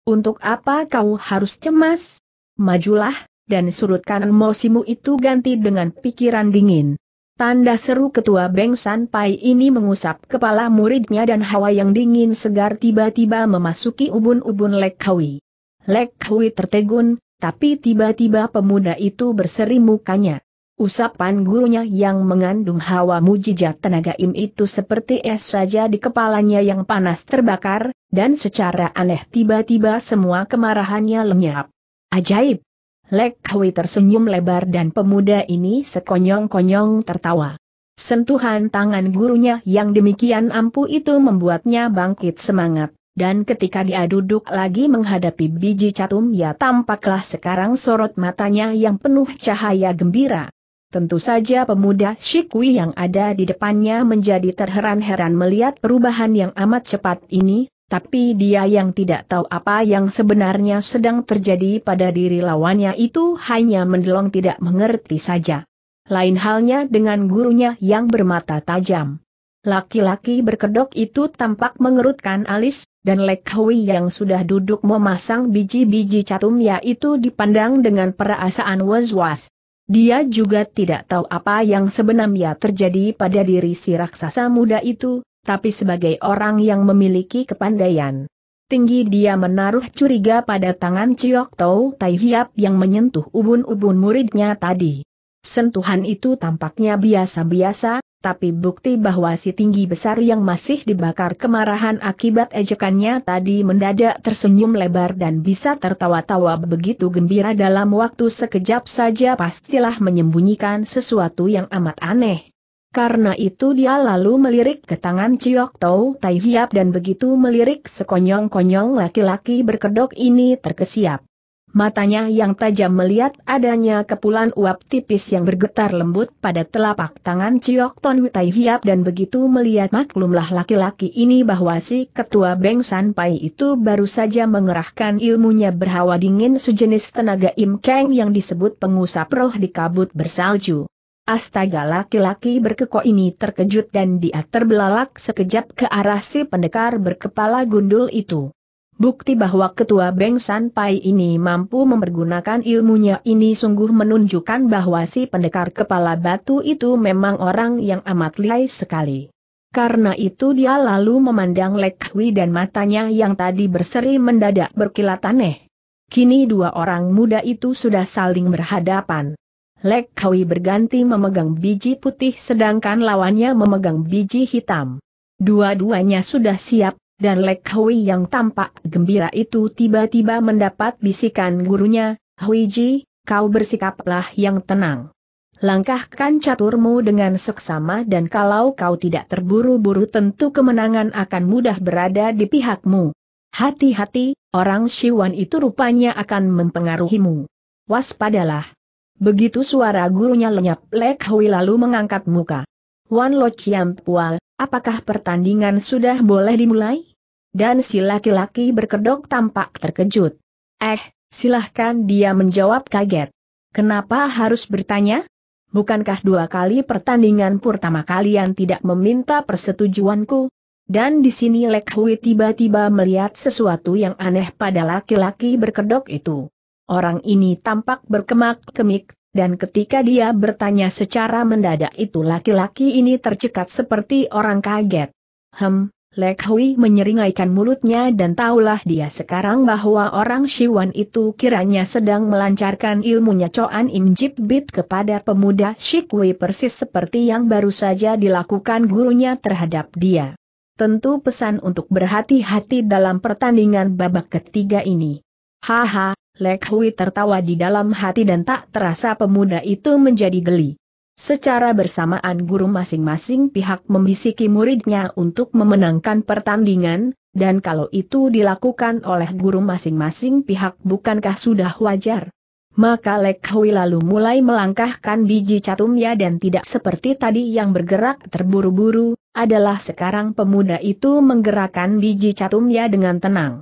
Untuk apa kau harus cemas? Majulah, dan surutkan emosimu itu ganti dengan pikiran dingin. Tanda seru ketua Beng San Pai ini mengusap kepala muridnya dan hawa yang dingin segar tiba-tiba memasuki ubun-ubun Lek Kawi. Lek Kawi tertegun, tapi tiba-tiba pemuda itu berseri mukanya. Usapan gurunya yang mengandung hawa mujizat tenaga im itu seperti es saja di kepalanya yang panas terbakar, dan secara aneh tiba-tiba semua kemarahannya lenyap. Ajaib! Lek Hui tersenyum lebar dan pemuda ini sekonyong-konyong tertawa. Sentuhan tangan gurunya yang demikian ampuh itu membuatnya bangkit semangat, dan ketika dia duduk lagi menghadapi biji catum ya tampaklah sekarang sorot matanya yang penuh cahaya gembira. Tentu saja pemuda Shikui yang ada di depannya menjadi terheran-heran melihat perubahan yang amat cepat ini, tapi dia yang tidak tahu apa yang sebenarnya sedang terjadi pada diri lawannya itu hanya mendelong tidak mengerti saja. Lain halnya dengan gurunya yang bermata tajam. Laki-laki berkedok itu tampak mengerutkan alis, dan Lek Hui yang sudah duduk memasang biji-biji catum yaitu dipandang dengan perasaan was-was. Dia juga tidak tahu apa yang sebenarnya terjadi pada diri si raksasa muda itu, tapi sebagai orang yang memiliki kepandaian tinggi dia menaruh curiga pada tangan Ciok Tau Tai Hiap yang menyentuh ubun-ubun muridnya tadi. Sentuhan itu tampaknya biasa-biasa, tapi bukti bahwa si tinggi besar yang masih dibakar kemarahan akibat ejekannya tadi mendadak tersenyum lebar dan bisa tertawa-tawa begitu gembira dalam waktu sekejap saja pastilah menyembunyikan sesuatu yang amat aneh. Karena itu dia lalu melirik ke tangan Ciyok Tau Tai Hiap dan begitu melirik sekonyong-konyong laki-laki berkedok ini terkesiap. Matanya yang tajam melihat adanya kepulan uap tipis yang bergetar lembut pada telapak tangan Ciok Ton Witai Hiap dan begitu melihat maklumlah laki-laki ini bahwa si ketua Beng San Pai itu baru saja mengerahkan ilmunya berhawa dingin sejenis tenaga Im Kang yang disebut pengusap roh di kabut bersalju. Astaga laki-laki berkekok ini terkejut dan dia terbelalak sekejap ke arah si pendekar berkepala gundul itu. Bukti bahwa ketua Beng San Pai ini mampu mempergunakan ilmunya ini sungguh menunjukkan bahwa si pendekar kepala batu itu memang orang yang amat lihai sekali. Karena itu dia lalu memandang Lek Hui dan matanya yang tadi berseri mendadak berkilat aneh. Kini dua orang muda itu sudah saling berhadapan. Lek Hui berganti memegang biji putih sedangkan lawannya memegang biji hitam. Dua-duanya sudah siap dan Lek Hui yang tampak gembira itu tiba-tiba mendapat bisikan gurunya, Hui Ji, kau bersikaplah yang tenang. Langkahkan caturmu dengan seksama dan kalau kau tidak terburu-buru tentu kemenangan akan mudah berada di pihakmu. Hati-hati, orang Siwan itu rupanya akan mempengaruhimu. Waspadalah. Begitu suara gurunya lenyap, Lek Hui lalu mengangkat muka. Wan Lo Chiam Pua, apakah pertandingan sudah boleh dimulai? dan si laki-laki berkedok tampak terkejut. Eh, silahkan dia menjawab kaget. Kenapa harus bertanya? Bukankah dua kali pertandingan pertama kalian tidak meminta persetujuanku? Dan di sini Lek Hui tiba-tiba melihat sesuatu yang aneh pada laki-laki berkedok itu. Orang ini tampak berkemak-kemik, dan ketika dia bertanya secara mendadak itu laki-laki ini tercekat seperti orang kaget. Hem, Lek Hui menyeringaikan mulutnya dan tahulah dia sekarang bahwa orang Wan itu kiranya sedang melancarkan ilmunya coan Im Jip Bit kepada pemuda Shikui persis seperti yang baru saja dilakukan gurunya terhadap dia. Tentu pesan untuk berhati-hati dalam pertandingan babak ketiga ini. Haha, Lek Hui tertawa di dalam hati dan tak terasa pemuda itu menjadi geli. Secara bersamaan guru masing-masing pihak membisiki muridnya untuk memenangkan pertandingan, dan kalau itu dilakukan oleh guru masing-masing pihak bukankah sudah wajar? Maka Lek Hui lalu mulai melangkahkan biji catumnya dan tidak seperti tadi yang bergerak terburu-buru, adalah sekarang pemuda itu menggerakkan biji catumnya dengan tenang.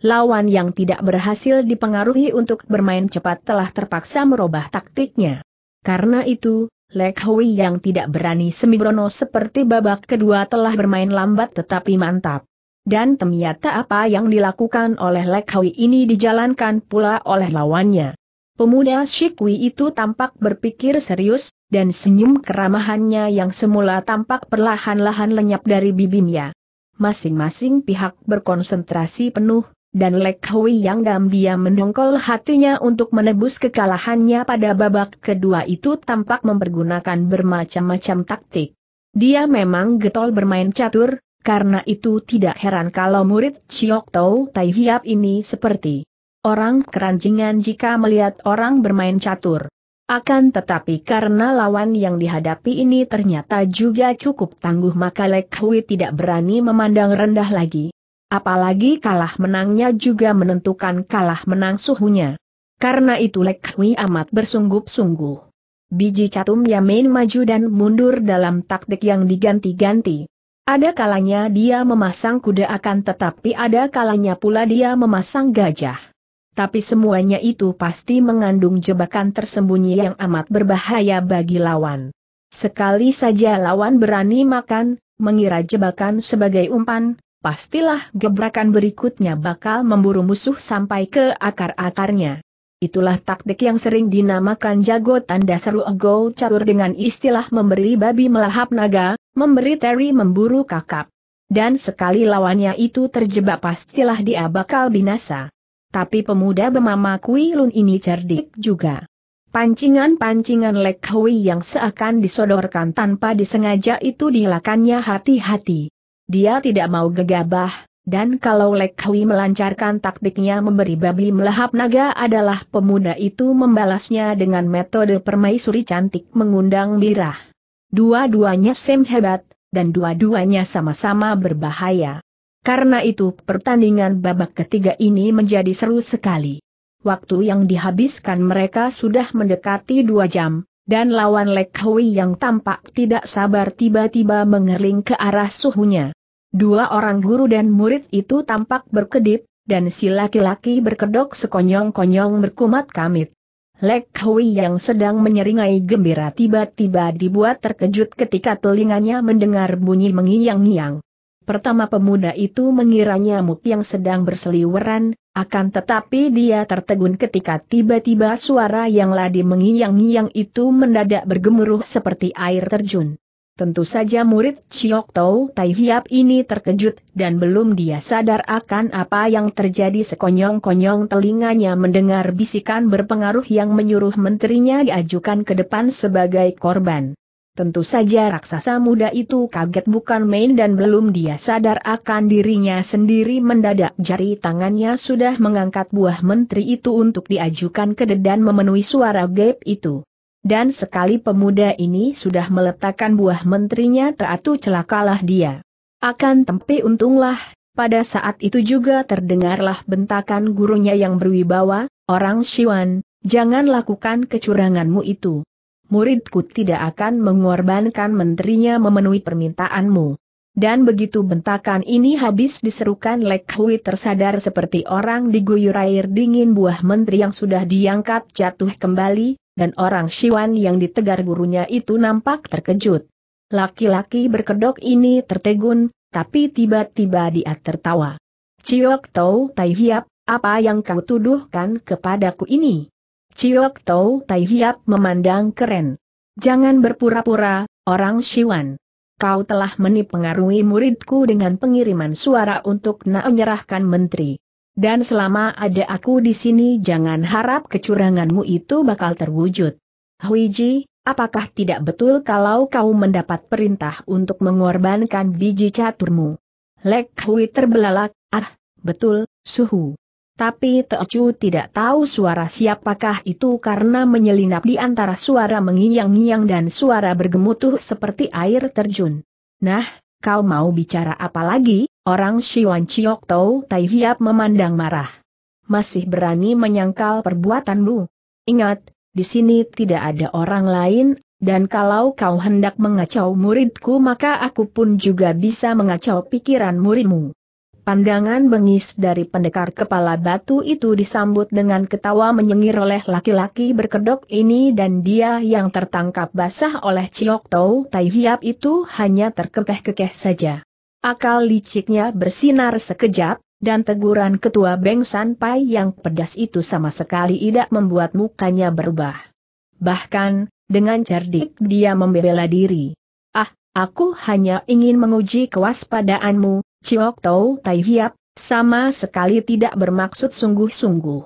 Lawan yang tidak berhasil dipengaruhi untuk bermain cepat telah terpaksa merubah taktiknya. Karena itu, Lek Hui yang tidak berani Semibrono seperti babak kedua telah bermain lambat tetapi mantap. Dan ternyata apa yang dilakukan oleh Lek Hui ini dijalankan pula oleh lawannya. Pemuda Shikui itu tampak berpikir serius, dan senyum keramahannya yang semula tampak perlahan-lahan lenyap dari bibirnya. Masing-masing pihak berkonsentrasi penuh dan Lek Hui yang diam-diam mendongkol hatinya untuk menebus kekalahannya pada babak kedua itu tampak mempergunakan bermacam-macam taktik. Dia memang getol bermain catur, karena itu tidak heran kalau murid Chiok Tau Tai Hiap ini seperti orang keranjingan jika melihat orang bermain catur. Akan tetapi karena lawan yang dihadapi ini ternyata juga cukup tangguh maka Lek Hui tidak berani memandang rendah lagi. Apalagi kalah menangnya juga menentukan kalah menang suhunya. Karena itu Lek Hui amat bersungguh sungguh Biji catum Yamen maju dan mundur dalam taktik yang diganti-ganti. Ada kalanya dia memasang kuda akan tetapi ada kalanya pula dia memasang gajah. Tapi semuanya itu pasti mengandung jebakan tersembunyi yang amat berbahaya bagi lawan. Sekali saja lawan berani makan, mengira jebakan sebagai umpan, pastilah gebrakan berikutnya bakal memburu musuh sampai ke akar-akarnya. Itulah taktik yang sering dinamakan jago tanda seru ego. catur dengan istilah memberi babi melahap naga, memberi teri memburu kakap. Dan sekali lawannya itu terjebak pastilah dia bakal binasa. Tapi pemuda bemama Kui Lun ini cerdik juga. Pancingan-pancingan Lek Hui yang seakan disodorkan tanpa disengaja itu dilakannya hati-hati. Dia tidak mau gegabah, dan kalau Lek Hui melancarkan taktiknya memberi babi melahap naga adalah pemuda itu membalasnya dengan metode permaisuri cantik mengundang birah. Dua-duanya sem hebat, dan dua-duanya sama-sama berbahaya. Karena itu pertandingan babak ketiga ini menjadi seru sekali. Waktu yang dihabiskan mereka sudah mendekati dua jam, dan lawan Lek Hui yang tampak tidak sabar tiba-tiba mengerling ke arah suhunya. Dua orang guru dan murid itu tampak berkedip, dan si laki-laki berkedok sekonyong-konyong berkumat kamit. Lek Hui yang sedang menyeringai gembira tiba-tiba dibuat terkejut ketika telinganya mendengar bunyi mengiang-ngiang. Pertama pemuda itu mengiranya Muk yang sedang berseliweran, akan tetapi dia tertegun ketika tiba-tiba suara yang ladi mengiang yang itu mendadak bergemuruh seperti air terjun. Tentu saja murid Chiok Tau Tai Hiap ini terkejut dan belum dia sadar akan apa yang terjadi sekonyong-konyong telinganya mendengar bisikan berpengaruh yang menyuruh menterinya diajukan ke depan sebagai korban. Tentu saja raksasa muda itu kaget bukan main dan belum dia sadar akan dirinya sendiri mendadak jari tangannya sudah mengangkat buah menteri itu untuk diajukan ke dedan memenuhi suara gap itu. Dan sekali pemuda ini sudah meletakkan buah menterinya teatu celakalah dia. Akan tempe untunglah, pada saat itu juga terdengarlah bentakan gurunya yang berwibawa, orang Siwan, jangan lakukan kecuranganmu itu muridku tidak akan mengorbankan menterinya memenuhi permintaanmu. Dan begitu bentakan ini habis diserukan Lek Hui tersadar seperti orang diguyur air dingin buah menteri yang sudah diangkat jatuh kembali, dan orang Siwan yang ditegar gurunya itu nampak terkejut. Laki-laki berkedok ini tertegun, tapi tiba-tiba dia tertawa. Ciok Tau Tai Hiap, apa yang kau tuduhkan kepadaku ini? Ciok Tau Tai Hiap memandang keren. Jangan berpura-pura, orang Siwan. Kau telah menipengaruhi muridku dengan pengiriman suara untuk nak menyerahkan menteri. Dan selama ada aku di sini jangan harap kecuranganmu itu bakal terwujud. Huiji, apakah tidak betul kalau kau mendapat perintah untuk mengorbankan biji caturmu? Lek Hui terbelalak, ah, betul, suhu. Tapi Teocu tidak tahu suara siapakah itu karena menyelinap di antara suara mengiang-ngiang dan suara bergemutuh seperti air terjun. Nah, kau mau bicara apa lagi? Orang Siwan Chiok Tau Tai Hiap memandang marah. Masih berani menyangkal perbuatanmu. Ingat, di sini tidak ada orang lain, dan kalau kau hendak mengacau muridku maka aku pun juga bisa mengacau pikiran muridmu. Pandangan bengis dari pendekar kepala batu itu disambut dengan ketawa menyengir oleh laki-laki berkedok ini dan dia yang tertangkap basah oleh Ciok Tau Tai Hiap itu hanya terkekeh-kekeh saja. Akal liciknya bersinar sekejap, dan teguran ketua Beng sampai yang pedas itu sama sekali tidak membuat mukanya berubah. Bahkan, dengan cerdik dia membela diri. Ah, aku hanya ingin menguji kewaspadaanmu, Chiok Tau Tai Hiap, sama sekali tidak bermaksud sungguh-sungguh.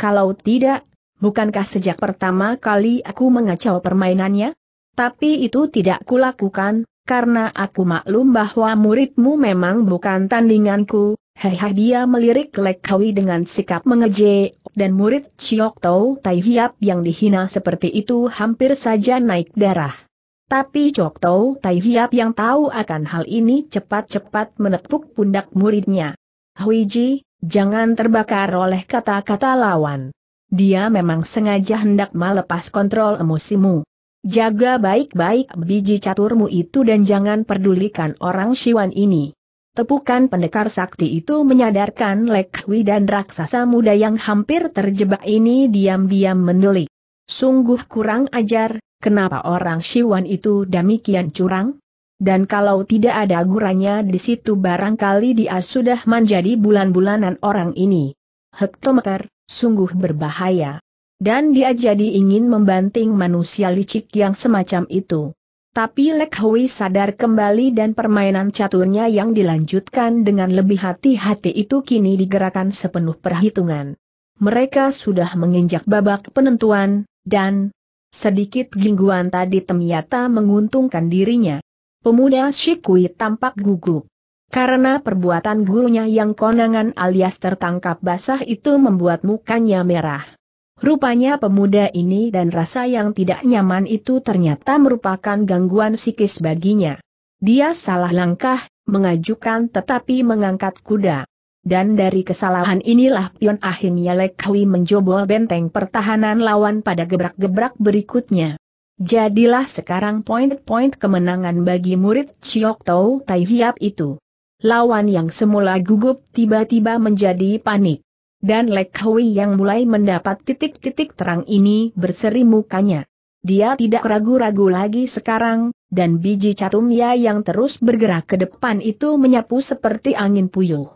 Kalau tidak, bukankah sejak pertama kali aku mengacau permainannya? Tapi itu tidak kulakukan, karena aku maklum bahwa muridmu memang bukan tandinganku, hehe dia melirik Lek dengan sikap mengejek, dan murid Chiok Tau Tai Hiap yang dihina seperti itu hampir saja naik darah. Tapi Cok Tau Tai Hiap yang tahu akan hal ini cepat-cepat menepuk pundak muridnya. Huiji, jangan terbakar oleh kata-kata lawan. Dia memang sengaja hendak melepas kontrol emosimu. Jaga baik-baik biji caturmu itu dan jangan pedulikan orang Siwan ini. Tepukan pendekar sakti itu menyadarkan Lek Hui dan raksasa muda yang hampir terjebak ini diam-diam menelik. Sungguh kurang ajar, Kenapa orang Siwan itu demikian curang? Dan kalau tidak ada guranya di situ barangkali dia sudah menjadi bulan-bulanan orang ini. Hektometer, sungguh berbahaya. Dan dia jadi ingin membanting manusia licik yang semacam itu. Tapi Lek Hui sadar kembali dan permainan caturnya yang dilanjutkan dengan lebih hati-hati itu kini digerakkan sepenuh perhitungan. Mereka sudah menginjak babak penentuan, dan, Sedikit gangguan tadi ternyata menguntungkan dirinya. Pemuda Shikui tampak gugup. Karena perbuatan gurunya yang konangan alias tertangkap basah itu membuat mukanya merah. Rupanya pemuda ini dan rasa yang tidak nyaman itu ternyata merupakan gangguan psikis baginya. Dia salah langkah, mengajukan tetapi mengangkat kuda dan dari kesalahan inilah pion akhirnya Lekwi menjobol benteng pertahanan lawan pada gebrak-gebrak berikutnya. Jadilah sekarang poin-poin kemenangan bagi murid Chiok Tau Tai Hiap itu. Lawan yang semula gugup tiba-tiba menjadi panik. Dan Lek Hui yang mulai mendapat titik-titik terang ini berseri mukanya. Dia tidak ragu-ragu lagi sekarang, dan biji catumnya yang terus bergerak ke depan itu menyapu seperti angin puyuh.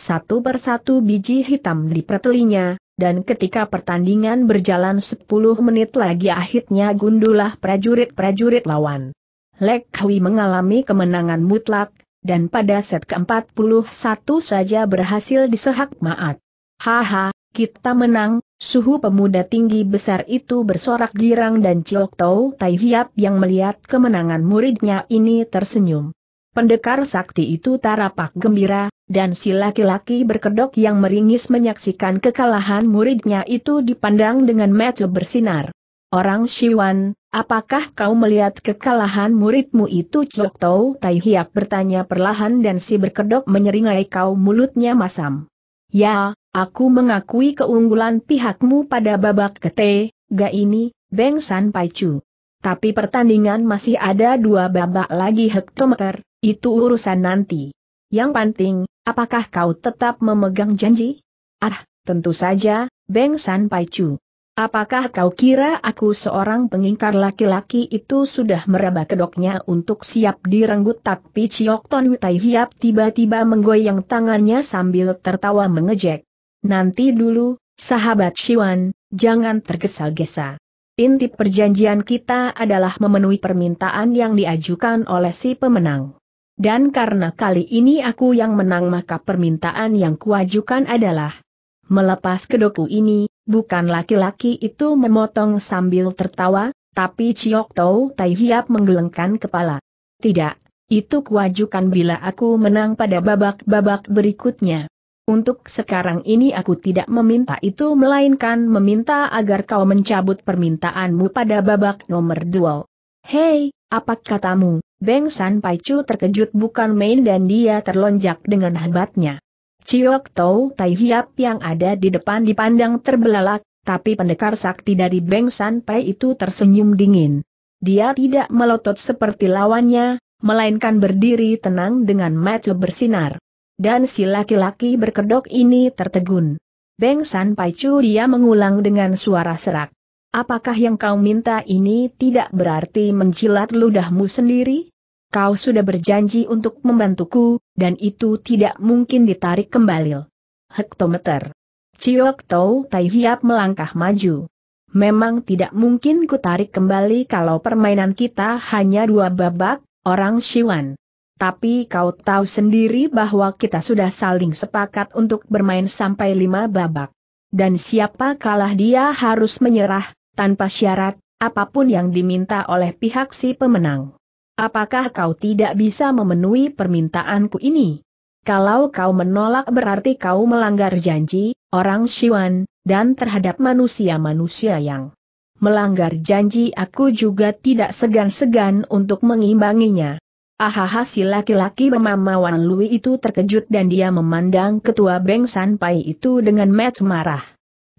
Satu persatu biji hitam dipretelinya, dan ketika pertandingan berjalan 10 menit lagi akhirnya gundulah prajurit-prajurit lawan. Lek Hui mengalami kemenangan mutlak, dan pada set ke-41 saja berhasil disehak maat. Haha, kita menang, suhu pemuda tinggi besar itu bersorak girang dan Ciok Tau Tai Hiap yang melihat kemenangan muridnya ini tersenyum. Pendekar sakti itu tarapak gembira, dan si laki-laki berkedok yang meringis menyaksikan kekalahan muridnya itu dipandang dengan mata bersinar. Orang Siwan, apakah kau melihat kekalahan muridmu itu Cok Tau Tai Hiap bertanya perlahan dan si berkedok menyeringai kau mulutnya masam. Ya, aku mengakui keunggulan pihakmu pada babak kete, ga ini, Beng San Pai Chu. Tapi pertandingan masih ada dua babak lagi hektometer, itu urusan nanti. Yang penting, apakah kau tetap memegang janji? Ah, tentu saja, Beng San Pai Chu. Apakah kau kira aku seorang pengingkar laki-laki itu sudah meraba kedoknya untuk siap direnggut tapi Ciok Ton Witai Hiap tiba-tiba menggoyang tangannya sambil tertawa mengejek. Nanti dulu, sahabat Siwan, jangan tergesa-gesa. Inti perjanjian kita adalah memenuhi permintaan yang diajukan oleh si pemenang. Dan karena kali ini aku yang menang maka permintaan yang kuajukan adalah melepas kedoku ini, bukan laki-laki itu memotong sambil tertawa, tapi Ciok Tau Tai Hiap menggelengkan kepala. Tidak, itu kuajukan bila aku menang pada babak-babak berikutnya. Untuk sekarang ini aku tidak meminta itu melainkan meminta agar kau mencabut permintaanmu pada babak nomor dua Hei, apa katamu? Beng San Pai Chu terkejut bukan main dan dia terlonjak dengan hebatnya. Ciok Tau Tai Hiap yang ada di depan dipandang terbelalak, tapi pendekar sakti dari Beng San Pai itu tersenyum dingin. Dia tidak melotot seperti lawannya, melainkan berdiri tenang dengan mata bersinar. Dan si laki-laki berkedok ini tertegun. Beng San Pai Chu dia mengulang dengan suara serak. Apakah yang kau minta ini tidak berarti menjilat ludahmu sendiri? Kau sudah berjanji untuk membantuku, dan itu tidak mungkin ditarik kembali. Hektometer. Ciok Tau Tai Hiap melangkah maju. Memang tidak mungkin ku tarik kembali kalau permainan kita hanya dua babak, orang Siwan. Tapi kau tahu sendiri bahwa kita sudah saling sepakat untuk bermain sampai lima babak. Dan siapa kalah dia harus menyerah, tanpa syarat, apapun yang diminta oleh pihak si pemenang. Apakah kau tidak bisa memenuhi permintaanku ini? Kalau kau menolak berarti kau melanggar janji, orang Siwan, dan terhadap manusia-manusia yang melanggar janji aku juga tidak segan-segan untuk mengimbanginya. Ahaha si laki-laki memamawan Lui itu terkejut dan dia memandang ketua Beng Sanpai itu dengan met marah.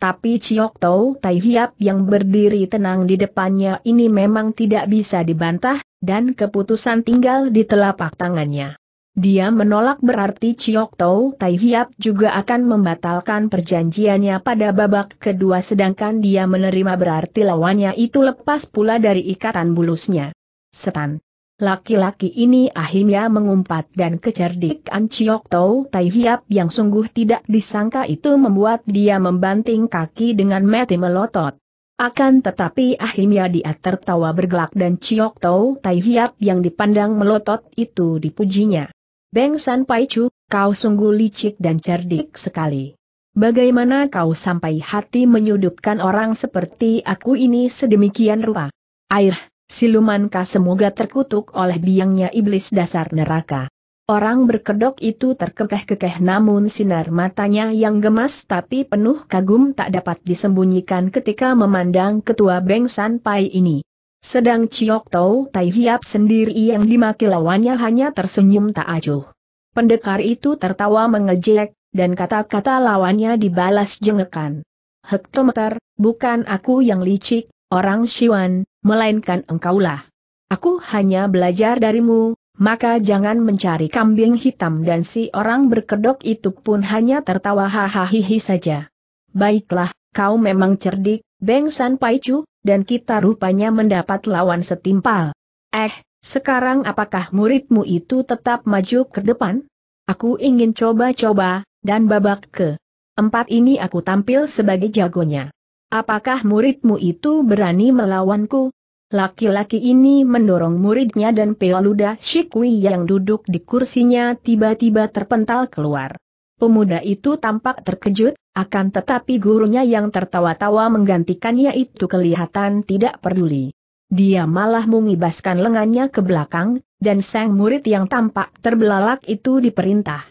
Tapi Chiok Tau Tai Hiap yang berdiri tenang di depannya ini memang tidak bisa dibantah, dan keputusan tinggal di telapak tangannya. Dia menolak berarti Chiok Tau Tai Hiap juga akan membatalkan perjanjiannya pada babak kedua sedangkan dia menerima berarti lawannya itu lepas pula dari ikatan bulusnya. Setan. Laki-laki ini akhirnya mengumpat dan kecerdikan Chiok Tau Tai Hiap yang sungguh tidak disangka itu membuat dia membanting kaki dengan mati melotot. Akan tetapi akhirnya dia tertawa bergelak dan Chiok Tau Tai Hiap yang dipandang melotot itu dipujinya. Beng San Pai Chu, kau sungguh licik dan cerdik sekali. Bagaimana kau sampai hati menyudutkan orang seperti aku ini sedemikian rupa? Air, Silumankah semoga terkutuk oleh biangnya iblis dasar neraka. Orang berkedok itu terkekeh-kekeh namun sinar matanya yang gemas tapi penuh kagum tak dapat disembunyikan ketika memandang ketua Beng San Pai ini. Sedang Ciok Tau Tai Hiap sendiri yang dimaki lawannya hanya tersenyum tak acuh. Pendekar itu tertawa mengejek, dan kata-kata lawannya dibalas jengekan. Hektometer, bukan aku yang licik, orang Siwan, melainkan engkaulah. Aku hanya belajar darimu, maka jangan mencari kambing hitam dan si orang berkedok itu pun hanya tertawa hahaha saja. Baiklah, kau memang cerdik, Beng San Chu, dan kita rupanya mendapat lawan setimpal. Eh, sekarang apakah muridmu itu tetap maju ke depan? Aku ingin coba-coba, dan babak ke empat ini aku tampil sebagai jagonya. Apakah muridmu itu berani melawanku? Laki-laki ini mendorong muridnya dan Peoluda Shikui yang duduk di kursinya tiba-tiba terpental keluar. Pemuda itu tampak terkejut, akan tetapi gurunya yang tertawa-tawa menggantikannya itu kelihatan tidak peduli. Dia malah mengibaskan lengannya ke belakang, dan sang murid yang tampak terbelalak itu diperintah.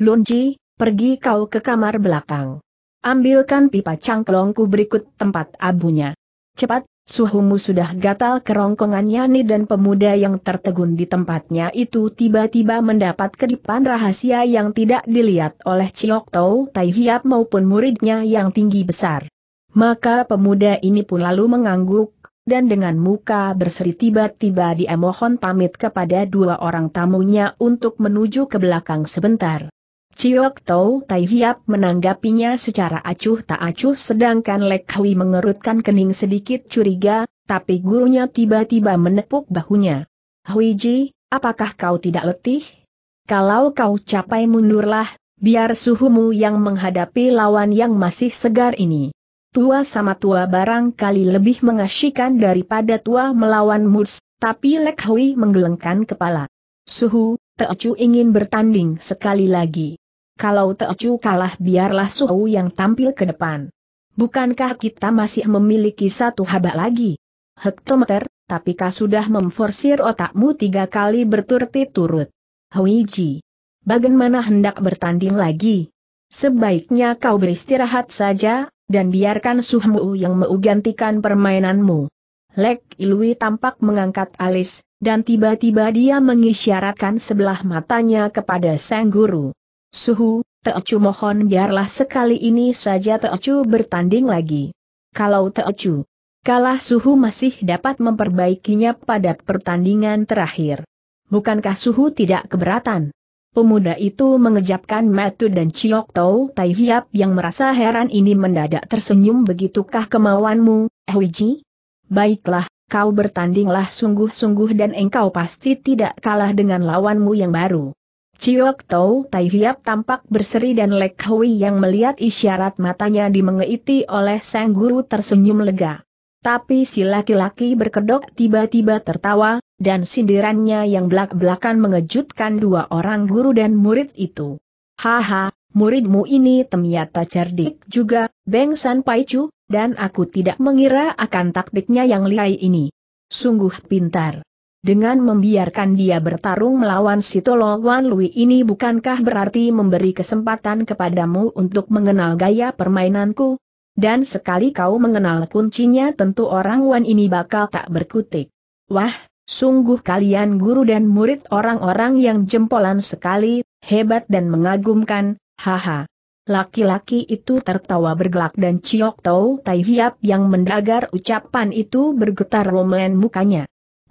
Lunji, pergi kau ke kamar belakang. Ambilkan pipa cangklongku berikut tempat abunya. Cepat, suhumu sudah gatal kerongkongannya. Yani dan pemuda yang tertegun di tempatnya itu tiba-tiba mendapat kedipan rahasia yang tidak dilihat oleh Ciok Tau Tai Hiap maupun muridnya yang tinggi besar. Maka pemuda ini pun lalu mengangguk, dan dengan muka berseri tiba-tiba dia mohon pamit kepada dua orang tamunya untuk menuju ke belakang sebentar. Ciok Tau Tai Hiap menanggapinya secara acuh tak acuh sedangkan Lek Hui mengerutkan kening sedikit curiga, tapi gurunya tiba-tiba menepuk bahunya. Hui Ji, apakah kau tidak letih? Kalau kau capai mundurlah, biar suhumu yang menghadapi lawan yang masih segar ini. Tua sama tua barangkali lebih mengasyikan daripada tua melawan murs. tapi Lek Hui menggelengkan kepala. Suhu, Teocu ingin bertanding sekali lagi kalau Teocu kalah biarlah Suhu yang tampil ke depan. Bukankah kita masih memiliki satu haba lagi? Hektometer, tapi kau sudah memforsir otakmu tiga kali berturut-turut. Huiji. Bagaimana hendak bertanding lagi? Sebaiknya kau beristirahat saja, dan biarkan Suhu yang menggantikan permainanmu. Lek Ilui tampak mengangkat alis, dan tiba-tiba dia mengisyaratkan sebelah matanya kepada sang guru. Suhu, Teocu mohon biarlah sekali ini saja Teocu bertanding lagi. Kalau Teocu kalah Suhu masih dapat memperbaikinya pada pertandingan terakhir. Bukankah Suhu tidak keberatan? Pemuda itu mengejapkan Matu dan Chiok Tau Tai Hiap yang merasa heran ini mendadak tersenyum begitukah kemauanmu, Ehuji? Baiklah, kau bertandinglah sungguh-sungguh dan engkau pasti tidak kalah dengan lawanmu yang baru. Ciok Tau Tai Hiap tampak berseri dan Lek Hui yang melihat isyarat matanya dimengeiti oleh sang guru tersenyum lega. Tapi si laki-laki berkedok tiba-tiba tertawa, dan sindirannya yang belak-belakan mengejutkan dua orang guru dan murid itu. Haha, muridmu ini ternyata cerdik juga, Beng San Pai Chu, dan aku tidak mengira akan taktiknya yang lihai ini. Sungguh pintar. Dengan membiarkan dia bertarung melawan si Tolo Wan Lui ini bukankah berarti memberi kesempatan kepadamu untuk mengenal gaya permainanku? Dan sekali kau mengenal kuncinya tentu orang Wan ini bakal tak berkutik. Wah, sungguh kalian guru dan murid orang-orang yang jempolan sekali, hebat dan mengagumkan, haha. Laki-laki itu tertawa bergelak dan Ciok Tau Tai Hiap yang mendagar ucapan itu bergetar romen mukanya.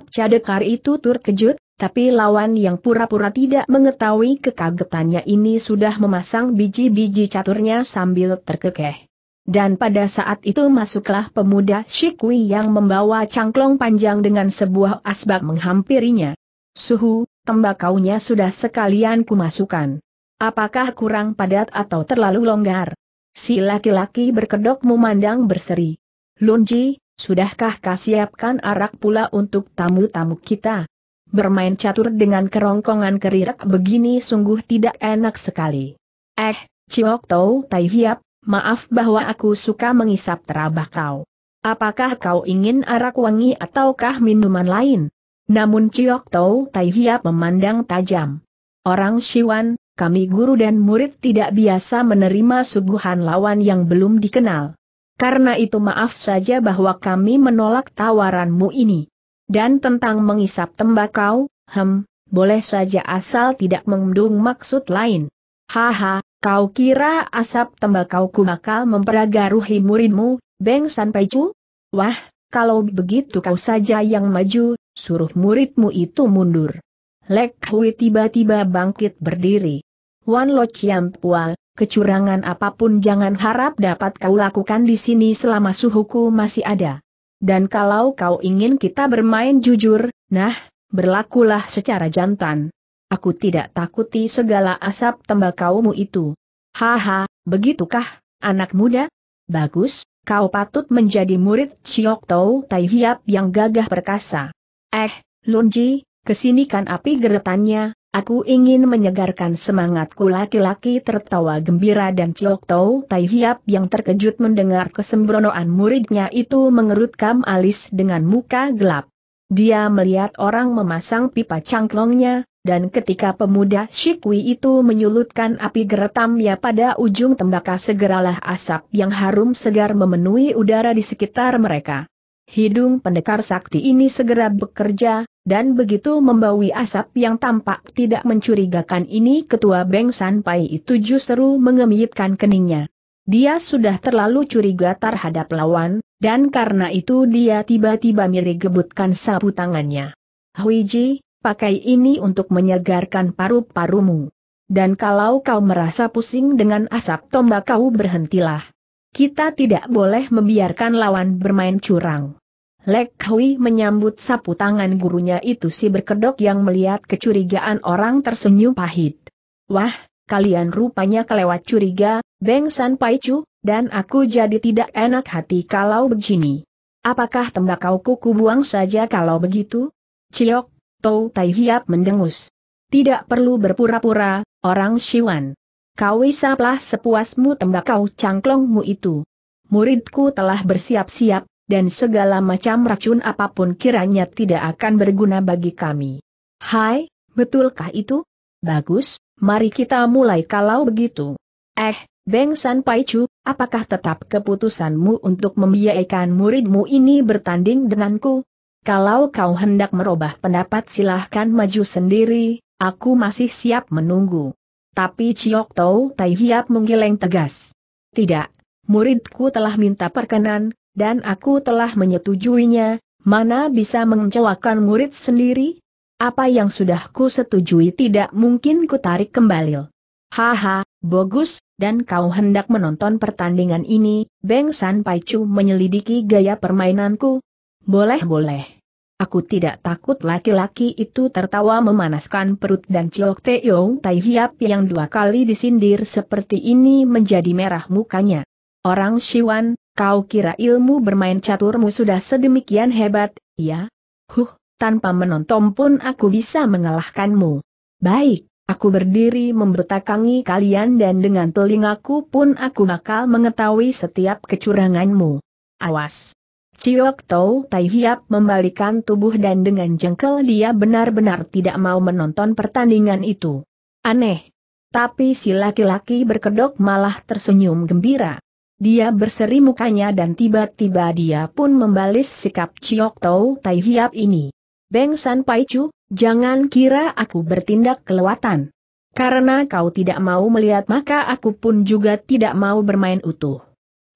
Cadekar itu terkejut, tapi lawan yang pura-pura tidak mengetahui kekagetannya ini sudah memasang biji-biji caturnya sambil terkekeh. Dan pada saat itu masuklah pemuda Shikui yang membawa cangklong panjang dengan sebuah asbak menghampirinya. Suhu, tembakaunya sudah sekalian kumasukan. Apakah kurang padat atau terlalu longgar? Si laki-laki berkedok memandang berseri. Lunji, Sudahkah kau siapkan arak pula untuk tamu-tamu kita? Bermain catur dengan kerongkongan kerirak begini sungguh tidak enak sekali. Eh, Ciok Tau Tai Hiap, maaf bahwa aku suka mengisap terabah kau. Apakah kau ingin arak wangi ataukah minuman lain? Namun Ciok Tau Tai Hiap memandang tajam. Orang Siwan, kami guru dan murid tidak biasa menerima suguhan lawan yang belum dikenal. Karena itu maaf saja bahwa kami menolak tawaranmu ini. Dan tentang mengisap tembakau, hem, boleh saja asal tidak mengundung maksud lain. Haha, kau kira asap tembakauku bakal memperagaruhi muridmu, Beng San Peicu? Wah, kalau begitu kau saja yang maju, suruh muridmu itu mundur. Lek Hui tiba-tiba bangkit berdiri. Wan Lo Chiam Pual, kecurangan apapun jangan harap dapat kau lakukan di sini selama suhuku masih ada. Dan kalau kau ingin kita bermain jujur, nah, berlakulah secara jantan. Aku tidak takuti segala asap tembakaumu itu. Haha, begitukah, anak muda? Bagus, kau patut menjadi murid Chiok Tau Tai Hiap yang gagah perkasa. Eh, Lunji, kesini kan api geretannya, Aku ingin menyegarkan semangatku laki-laki tertawa gembira dan Ciok Tau Tai Hiap yang terkejut mendengar kesembronoan muridnya itu mengerutkan alis dengan muka gelap. Dia melihat orang memasang pipa cangklongnya, dan ketika pemuda Shikwi itu menyulutkan api geretamnya pada ujung tembakau segeralah asap yang harum segar memenuhi udara di sekitar mereka. Hidung pendekar sakti ini segera bekerja, dan begitu membawi asap yang tampak tidak mencurigakan ini ketua Beng San Pai itu justru mengemitkan keningnya. Dia sudah terlalu curiga terhadap lawan, dan karena itu dia tiba-tiba mirip gebutkan sapu tangannya. Huiji, pakai ini untuk menyegarkan paru-parumu. Dan kalau kau merasa pusing dengan asap tombak kau berhentilah. Kita tidak boleh membiarkan lawan bermain curang. Lek Hui menyambut sapu tangan gurunya itu si berkedok yang melihat kecurigaan orang tersenyum pahit. Wah, kalian rupanya kelewat curiga, Beng San Pai Chu, dan aku jadi tidak enak hati kalau begini. Apakah tembakau kuku buang saja kalau begitu? Ciok, Tou Tai Hiap mendengus. Tidak perlu berpura-pura, orang Siwan. Kau isaplah sepuasmu kau cangklongmu itu. Muridku telah bersiap-siap, dan segala macam racun apapun kiranya tidak akan berguna bagi kami. Hai, betulkah itu? Bagus, mari kita mulai kalau begitu. Eh, Beng San Paichu, apakah tetap keputusanmu untuk membiayakan muridmu ini bertanding denganku? Kalau kau hendak merubah pendapat silahkan maju sendiri, aku masih siap menunggu. Tapi Chiok Tau Tai Hiap menggeleng tegas. Tidak, muridku telah minta perkenan, dan aku telah menyetujuinya, mana bisa mengecewakan murid sendiri? Apa yang sudah ku setujui tidak mungkin ku tarik kembali. Haha, bagus, dan kau hendak menonton pertandingan ini, Beng San Chu menyelidiki gaya permainanku? Boleh-boleh. Aku tidak takut laki-laki itu tertawa memanaskan perut dan Chiok Teong Tai Hiap yang dua kali disindir seperti ini menjadi merah mukanya. Orang Siwan, kau kira ilmu bermain caturmu sudah sedemikian hebat, ya? Huh, tanpa menonton pun aku bisa mengalahkanmu. Baik, aku berdiri membetakangi kalian dan dengan telingaku pun aku bakal mengetahui setiap kecuranganmu. Awas! Ciok Tau Tai Hiap membalikan tubuh dan dengan jengkel dia benar-benar tidak mau menonton pertandingan itu. Aneh. Tapi si laki-laki berkedok malah tersenyum gembira. Dia berseri mukanya dan tiba-tiba dia pun membalis sikap Ciok Tau Tai Hiap ini. Beng San Pai Chu, jangan kira aku bertindak kelewatan. Karena kau tidak mau melihat maka aku pun juga tidak mau bermain utuh.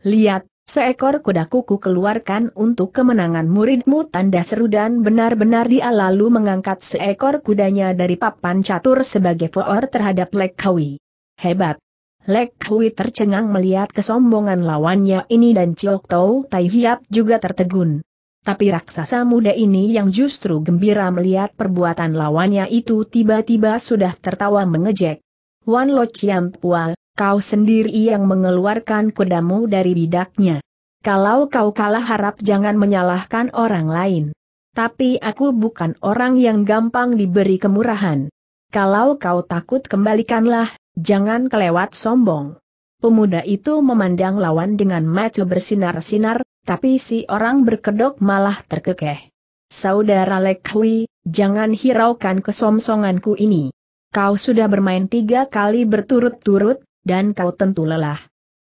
Lihat, Seekor kuda kuku keluarkan untuk kemenangan muridmu tanda seru dan benar-benar dia lalu mengangkat seekor kudanya dari papan catur sebagai foor terhadap Lek Kawi. Hebat! Lek tercengang melihat kesombongan lawannya ini dan Chiok Tau Tai Hiap juga tertegun. Tapi raksasa muda ini yang justru gembira melihat perbuatan lawannya itu tiba-tiba sudah tertawa mengejek. Wan Lo Chiam Pua, kau sendiri yang mengeluarkan kudamu dari bidaknya. Kalau kau kalah harap jangan menyalahkan orang lain. Tapi aku bukan orang yang gampang diberi kemurahan. Kalau kau takut kembalikanlah, jangan kelewat sombong. Pemuda itu memandang lawan dengan mata bersinar-sinar, tapi si orang berkedok malah terkekeh. Saudara Lekwi, jangan hiraukan kesomsonganku ini. Kau sudah bermain tiga kali berturut-turut, dan kau tentu lelah.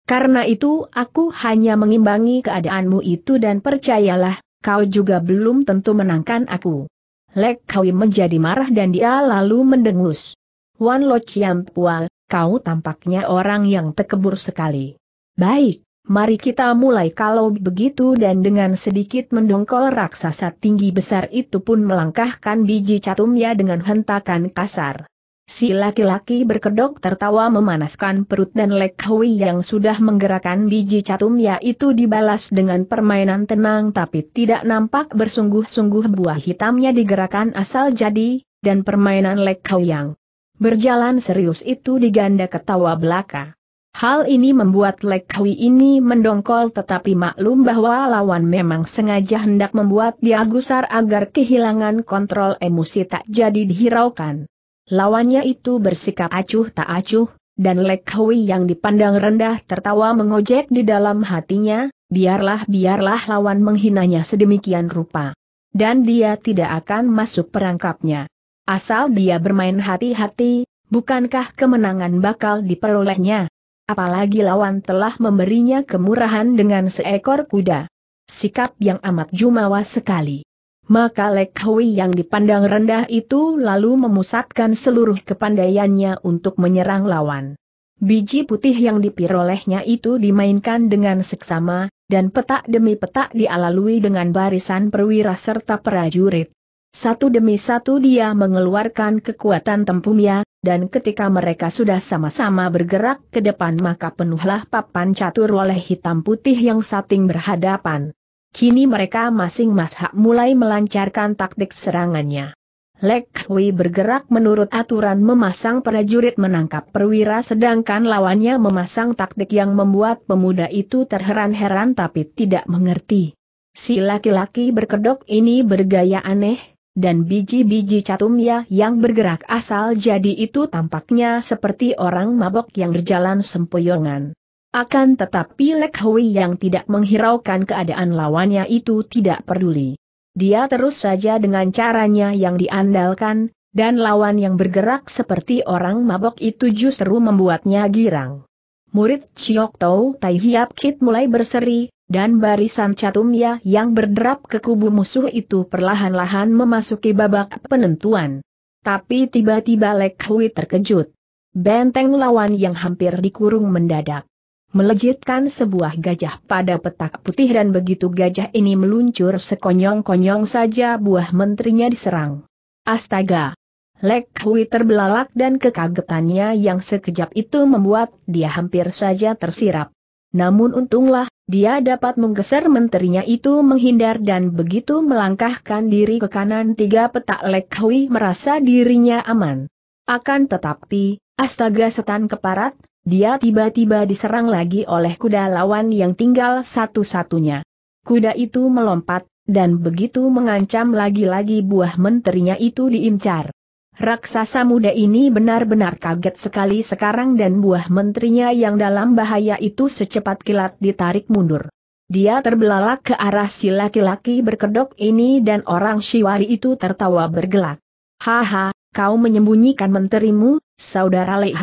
Karena itu aku hanya mengimbangi keadaanmu itu dan percayalah, kau juga belum tentu menangkan aku. Lek Kaui menjadi marah dan dia lalu mendengus. Wan Lo Chiam Pua, kau tampaknya orang yang tekebur sekali. Baik, mari kita mulai kalau begitu dan dengan sedikit mendongkol raksasa tinggi besar itu pun melangkahkan biji catumnya dengan hentakan kasar. Si laki-laki berkedok tertawa memanaskan perut dan Lek Hui yang sudah menggerakkan biji catum, yaitu dibalas dengan permainan tenang tapi tidak nampak bersungguh-sungguh buah hitamnya digerakkan asal jadi, dan permainan Lek Hui yang berjalan serius itu diganda ketawa belaka. Hal ini membuat Lek Hui ini mendongkol tetapi maklum bahwa lawan memang sengaja hendak membuat dia gusar agar kehilangan kontrol emosi tak jadi dihiraukan. Lawannya itu bersikap acuh tak acuh, dan Lek Hui yang dipandang rendah tertawa mengojek di dalam hatinya, biarlah-biarlah lawan menghinanya sedemikian rupa. Dan dia tidak akan masuk perangkapnya. Asal dia bermain hati-hati, bukankah kemenangan bakal diperolehnya? Apalagi lawan telah memberinya kemurahan dengan seekor kuda. Sikap yang amat jumawa sekali maka Lek Hui yang dipandang rendah itu lalu memusatkan seluruh kepandaiannya untuk menyerang lawan. Biji putih yang dipirolehnya itu dimainkan dengan seksama, dan petak demi petak dialalui dengan barisan perwira serta prajurit. Satu demi satu dia mengeluarkan kekuatan tempumnya, dan ketika mereka sudah sama-sama bergerak ke depan maka penuhlah papan catur oleh hitam putih yang sating berhadapan. Kini mereka masing-masing mulai melancarkan taktik serangannya. Lek Hui bergerak menurut aturan memasang prajurit menangkap perwira sedangkan lawannya memasang taktik yang membuat pemuda itu terheran-heran tapi tidak mengerti. Si laki-laki berkedok ini bergaya aneh, dan biji-biji catumnya yang bergerak asal jadi itu tampaknya seperti orang mabok yang berjalan sempoyongan. Akan tetapi Lek Hui yang tidak menghiraukan keadaan lawannya itu tidak peduli. Dia terus saja dengan caranya yang diandalkan, dan lawan yang bergerak seperti orang mabok itu justru membuatnya girang. Murid Chiok Tau Tai Hiap Kit mulai berseri, dan barisan Catumya yang berderap ke kubu musuh itu perlahan-lahan memasuki babak penentuan. Tapi tiba-tiba Lek Hui terkejut. Benteng lawan yang hampir dikurung mendadak melejitkan sebuah gajah pada petak putih dan begitu gajah ini meluncur sekonyong-konyong saja buah menterinya diserang. Astaga! Lek Hui terbelalak dan kekagetannya yang sekejap itu membuat dia hampir saja tersirap. Namun untunglah, dia dapat menggeser menterinya itu menghindar dan begitu melangkahkan diri ke kanan tiga petak Lek Hui merasa dirinya aman. Akan tetapi, astaga setan keparat, dia tiba-tiba diserang lagi oleh kuda lawan yang tinggal satu-satunya. Kuda itu melompat, dan begitu mengancam lagi-lagi buah menterinya itu diincar. Raksasa muda ini benar-benar kaget sekali sekarang dan buah menterinya yang dalam bahaya itu secepat kilat ditarik mundur. Dia terbelalak ke arah si laki-laki berkedok ini dan orang Siwari itu tertawa bergelak. Haha, kau menyembunyikan menterimu, saudara Lei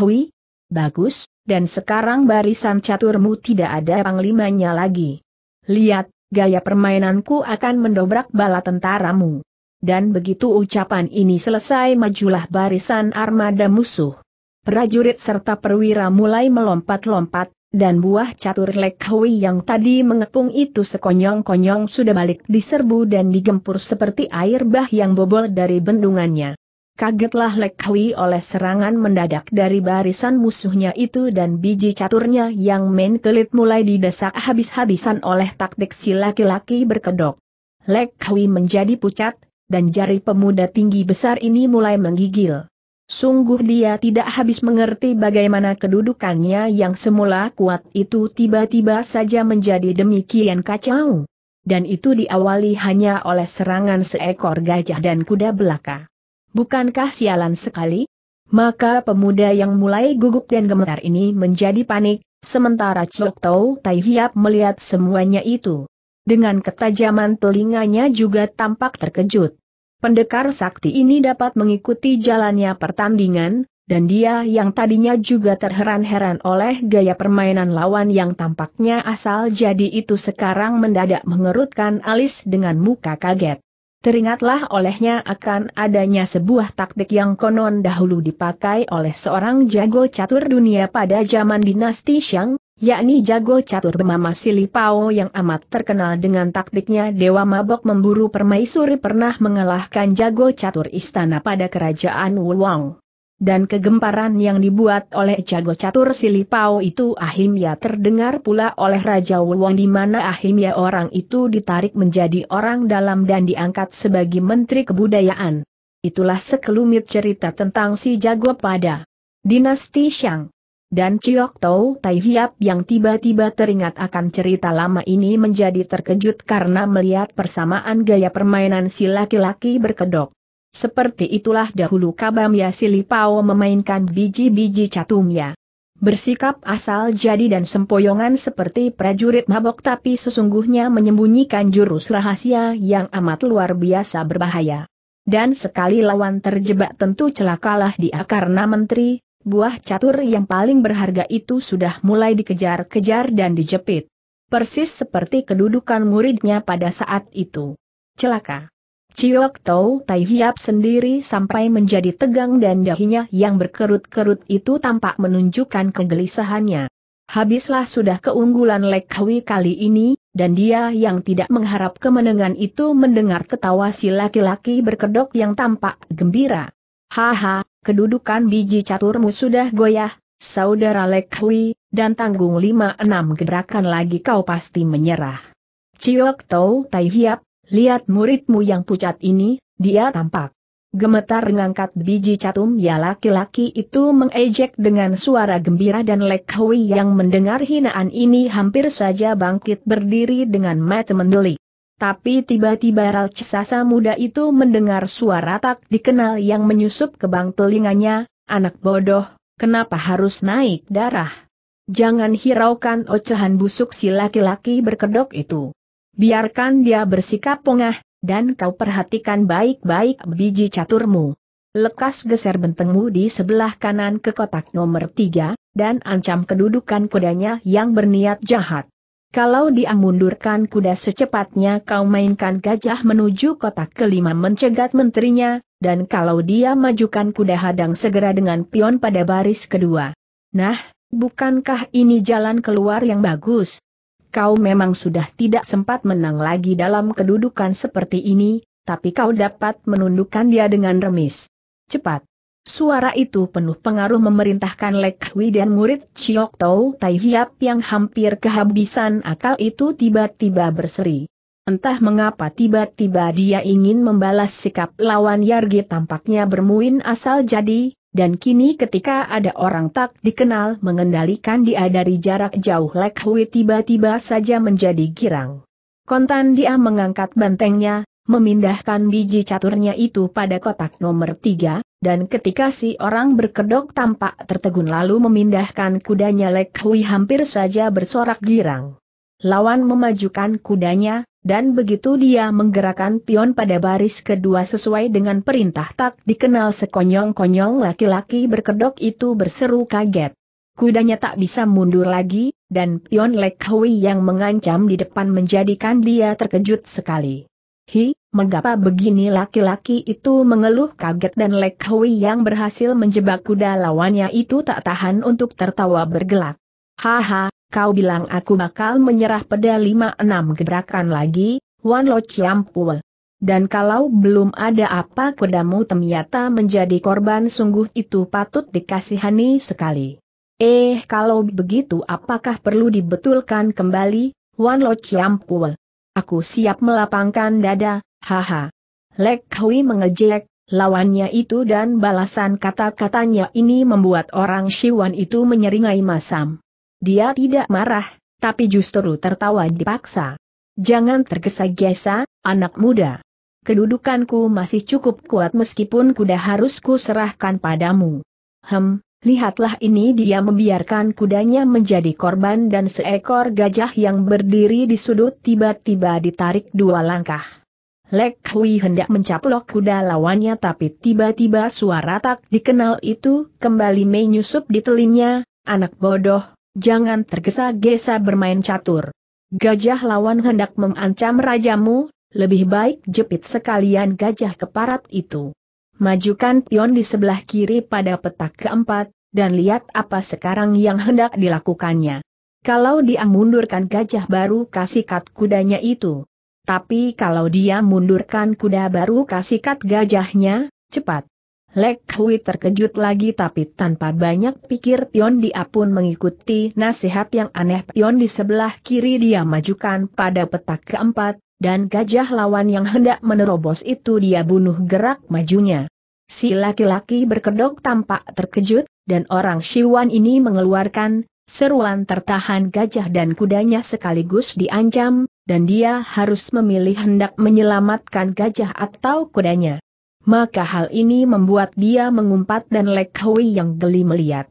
Bagus, dan sekarang barisan caturmu tidak ada panglimanya lagi. Lihat, gaya permainanku akan mendobrak bala tentaramu. Dan begitu ucapan ini selesai majulah barisan armada musuh. Prajurit serta perwira mulai melompat-lompat, dan buah catur Lek yang tadi mengepung itu sekonyong-konyong sudah balik diserbu dan digempur seperti air bah yang bobol dari bendungannya. Kagetlah Lek Hui oleh serangan mendadak dari barisan musuhnya itu dan biji caturnya yang main kelit mulai didesak habis-habisan oleh taktik si laki-laki berkedok. Lek Hui menjadi pucat, dan jari pemuda tinggi besar ini mulai menggigil. Sungguh dia tidak habis mengerti bagaimana kedudukannya yang semula kuat itu tiba-tiba saja menjadi demikian kacau. Dan itu diawali hanya oleh serangan seekor gajah dan kuda belaka. Bukankah sialan sekali? Maka pemuda yang mulai gugup dan gemetar ini menjadi panik, sementara Chok Tau Tai Hiap melihat semuanya itu. Dengan ketajaman telinganya juga tampak terkejut. Pendekar sakti ini dapat mengikuti jalannya pertandingan, dan dia yang tadinya juga terheran-heran oleh gaya permainan lawan yang tampaknya asal jadi itu sekarang mendadak mengerutkan alis dengan muka kaget. Teringatlah olehnya akan adanya sebuah taktik yang konon dahulu dipakai oleh seorang jago catur dunia pada zaman dinasti Shang, yakni jago catur bernama Silipao yang amat terkenal dengan taktiknya Dewa Mabok memburu permaisuri pernah mengalahkan jago catur istana pada kerajaan Wulong. Dan kegemparan yang dibuat oleh jago catur Silipau itu Ahimya terdengar pula oleh Raja Wuwong di mana Ahimya orang itu ditarik menjadi orang dalam dan diangkat sebagai Menteri Kebudayaan. Itulah sekelumit cerita tentang si jago pada dinasti Shang. Dan Ciok Tau Tai Hiap yang tiba-tiba teringat akan cerita lama ini menjadi terkejut karena melihat persamaan gaya permainan si laki-laki berkedok seperti itulah dahulu Kabamya Pao memainkan biji-biji catumnya. Bersikap asal jadi dan sempoyongan seperti prajurit mabok tapi sesungguhnya menyembunyikan jurus rahasia yang amat luar biasa berbahaya. Dan sekali lawan terjebak tentu celakalah dia karena menteri, buah catur yang paling berharga itu sudah mulai dikejar-kejar dan dijepit. Persis seperti kedudukan muridnya pada saat itu. Celaka. Ciok Tau Tai Hiap sendiri sampai menjadi tegang dan dahinya yang berkerut-kerut itu tampak menunjukkan kegelisahannya. Habislah sudah keunggulan Lek Hui kali ini, dan dia yang tidak mengharap kemenangan itu mendengar ketawa si laki-laki berkedok yang tampak gembira. Haha, kedudukan biji caturmu sudah goyah, saudara Lek Hui, dan tanggung lima enam gerakan lagi kau pasti menyerah. Ciok Tau Tai Hiap, Lihat muridmu yang pucat ini, dia tampak. Gemetar mengangkat biji catum ya laki-laki itu mengejek dengan suara gembira dan Lek yang mendengar hinaan ini hampir saja bangkit berdiri dengan mata mendelik. Tapi tiba-tiba Ralcesasa muda itu mendengar suara tak dikenal yang menyusup ke bang telinganya, anak bodoh, kenapa harus naik darah? Jangan hiraukan ocehan busuk si laki-laki berkedok itu biarkan dia bersikap pongah, dan kau perhatikan baik-baik biji caturmu. Lekas geser bentengmu di sebelah kanan ke kotak nomor tiga, dan ancam kedudukan kudanya yang berniat jahat. Kalau dia mundurkan kuda secepatnya kau mainkan gajah menuju kotak kelima mencegat menterinya, dan kalau dia majukan kuda hadang segera dengan pion pada baris kedua. Nah, bukankah ini jalan keluar yang bagus? kau memang sudah tidak sempat menang lagi dalam kedudukan seperti ini, tapi kau dapat menundukkan dia dengan remis. Cepat. Suara itu penuh pengaruh memerintahkan Lek Hui dan murid Chiok Tau Tai Hiap yang hampir kehabisan akal itu tiba-tiba berseri. Entah mengapa tiba-tiba dia ingin membalas sikap lawan Yargi tampaknya bermuin asal jadi, dan kini ketika ada orang tak dikenal mengendalikan dia dari jarak jauh Lek Hui tiba-tiba saja menjadi girang. Kontan dia mengangkat bantengnya, memindahkan biji caturnya itu pada kotak nomor tiga, dan ketika si orang berkedok tampak tertegun lalu memindahkan kudanya Lek Hui hampir saja bersorak girang. Lawan memajukan kudanya, dan begitu dia menggerakkan pion pada baris kedua sesuai dengan perintah tak dikenal sekonyong-konyong laki-laki berkedok itu berseru kaget. Kudanya tak bisa mundur lagi, dan pion Lek Hui yang mengancam di depan menjadikan dia terkejut sekali. Hi, mengapa begini laki-laki itu mengeluh kaget dan Lek Hui yang berhasil menjebak kuda lawannya itu tak tahan untuk tertawa bergelak. Haha, kau bilang aku bakal menyerah peda 5-6 gebrakan lagi, Wan Lo Chiampue. Dan kalau belum ada apa kedamu ternyata menjadi korban sungguh itu patut dikasihani sekali. Eh kalau begitu apakah perlu dibetulkan kembali, Wan Lo Chiampue? Aku siap melapangkan dada, haha. Lek Hui mengejek, lawannya itu dan balasan kata-katanya ini membuat orang Siwan itu menyeringai masam. Dia tidak marah, tapi justru tertawa dipaksa. Jangan tergesa-gesa, anak muda. Kedudukanku masih cukup kuat meskipun kuda harus kuserahkan padamu. Hem, lihatlah ini dia membiarkan kudanya menjadi korban dan seekor gajah yang berdiri di sudut tiba-tiba ditarik dua langkah. Lek Hui hendak mencaplok kuda lawannya tapi tiba-tiba suara tak dikenal itu kembali menyusup di telinga, anak bodoh, jangan tergesa-gesa bermain catur. Gajah lawan hendak mengancam rajamu, lebih baik jepit sekalian gajah keparat itu. Majukan pion di sebelah kiri pada petak keempat, dan lihat apa sekarang yang hendak dilakukannya. Kalau dia mundurkan gajah baru kasih kasikat kudanya itu. Tapi kalau dia mundurkan kuda baru kasih kasikat gajahnya, cepat. Lek Hui terkejut lagi tapi tanpa banyak pikir Pion dia pun mengikuti nasihat yang aneh Pion di sebelah kiri dia majukan pada petak keempat, dan gajah lawan yang hendak menerobos itu dia bunuh gerak majunya. Si laki-laki berkedok tampak terkejut, dan orang Siwan ini mengeluarkan Seruan tertahan gajah dan kudanya sekaligus diancam, dan dia harus memilih hendak menyelamatkan gajah atau kudanya maka hal ini membuat dia mengumpat dan Lek Hui yang geli melihat.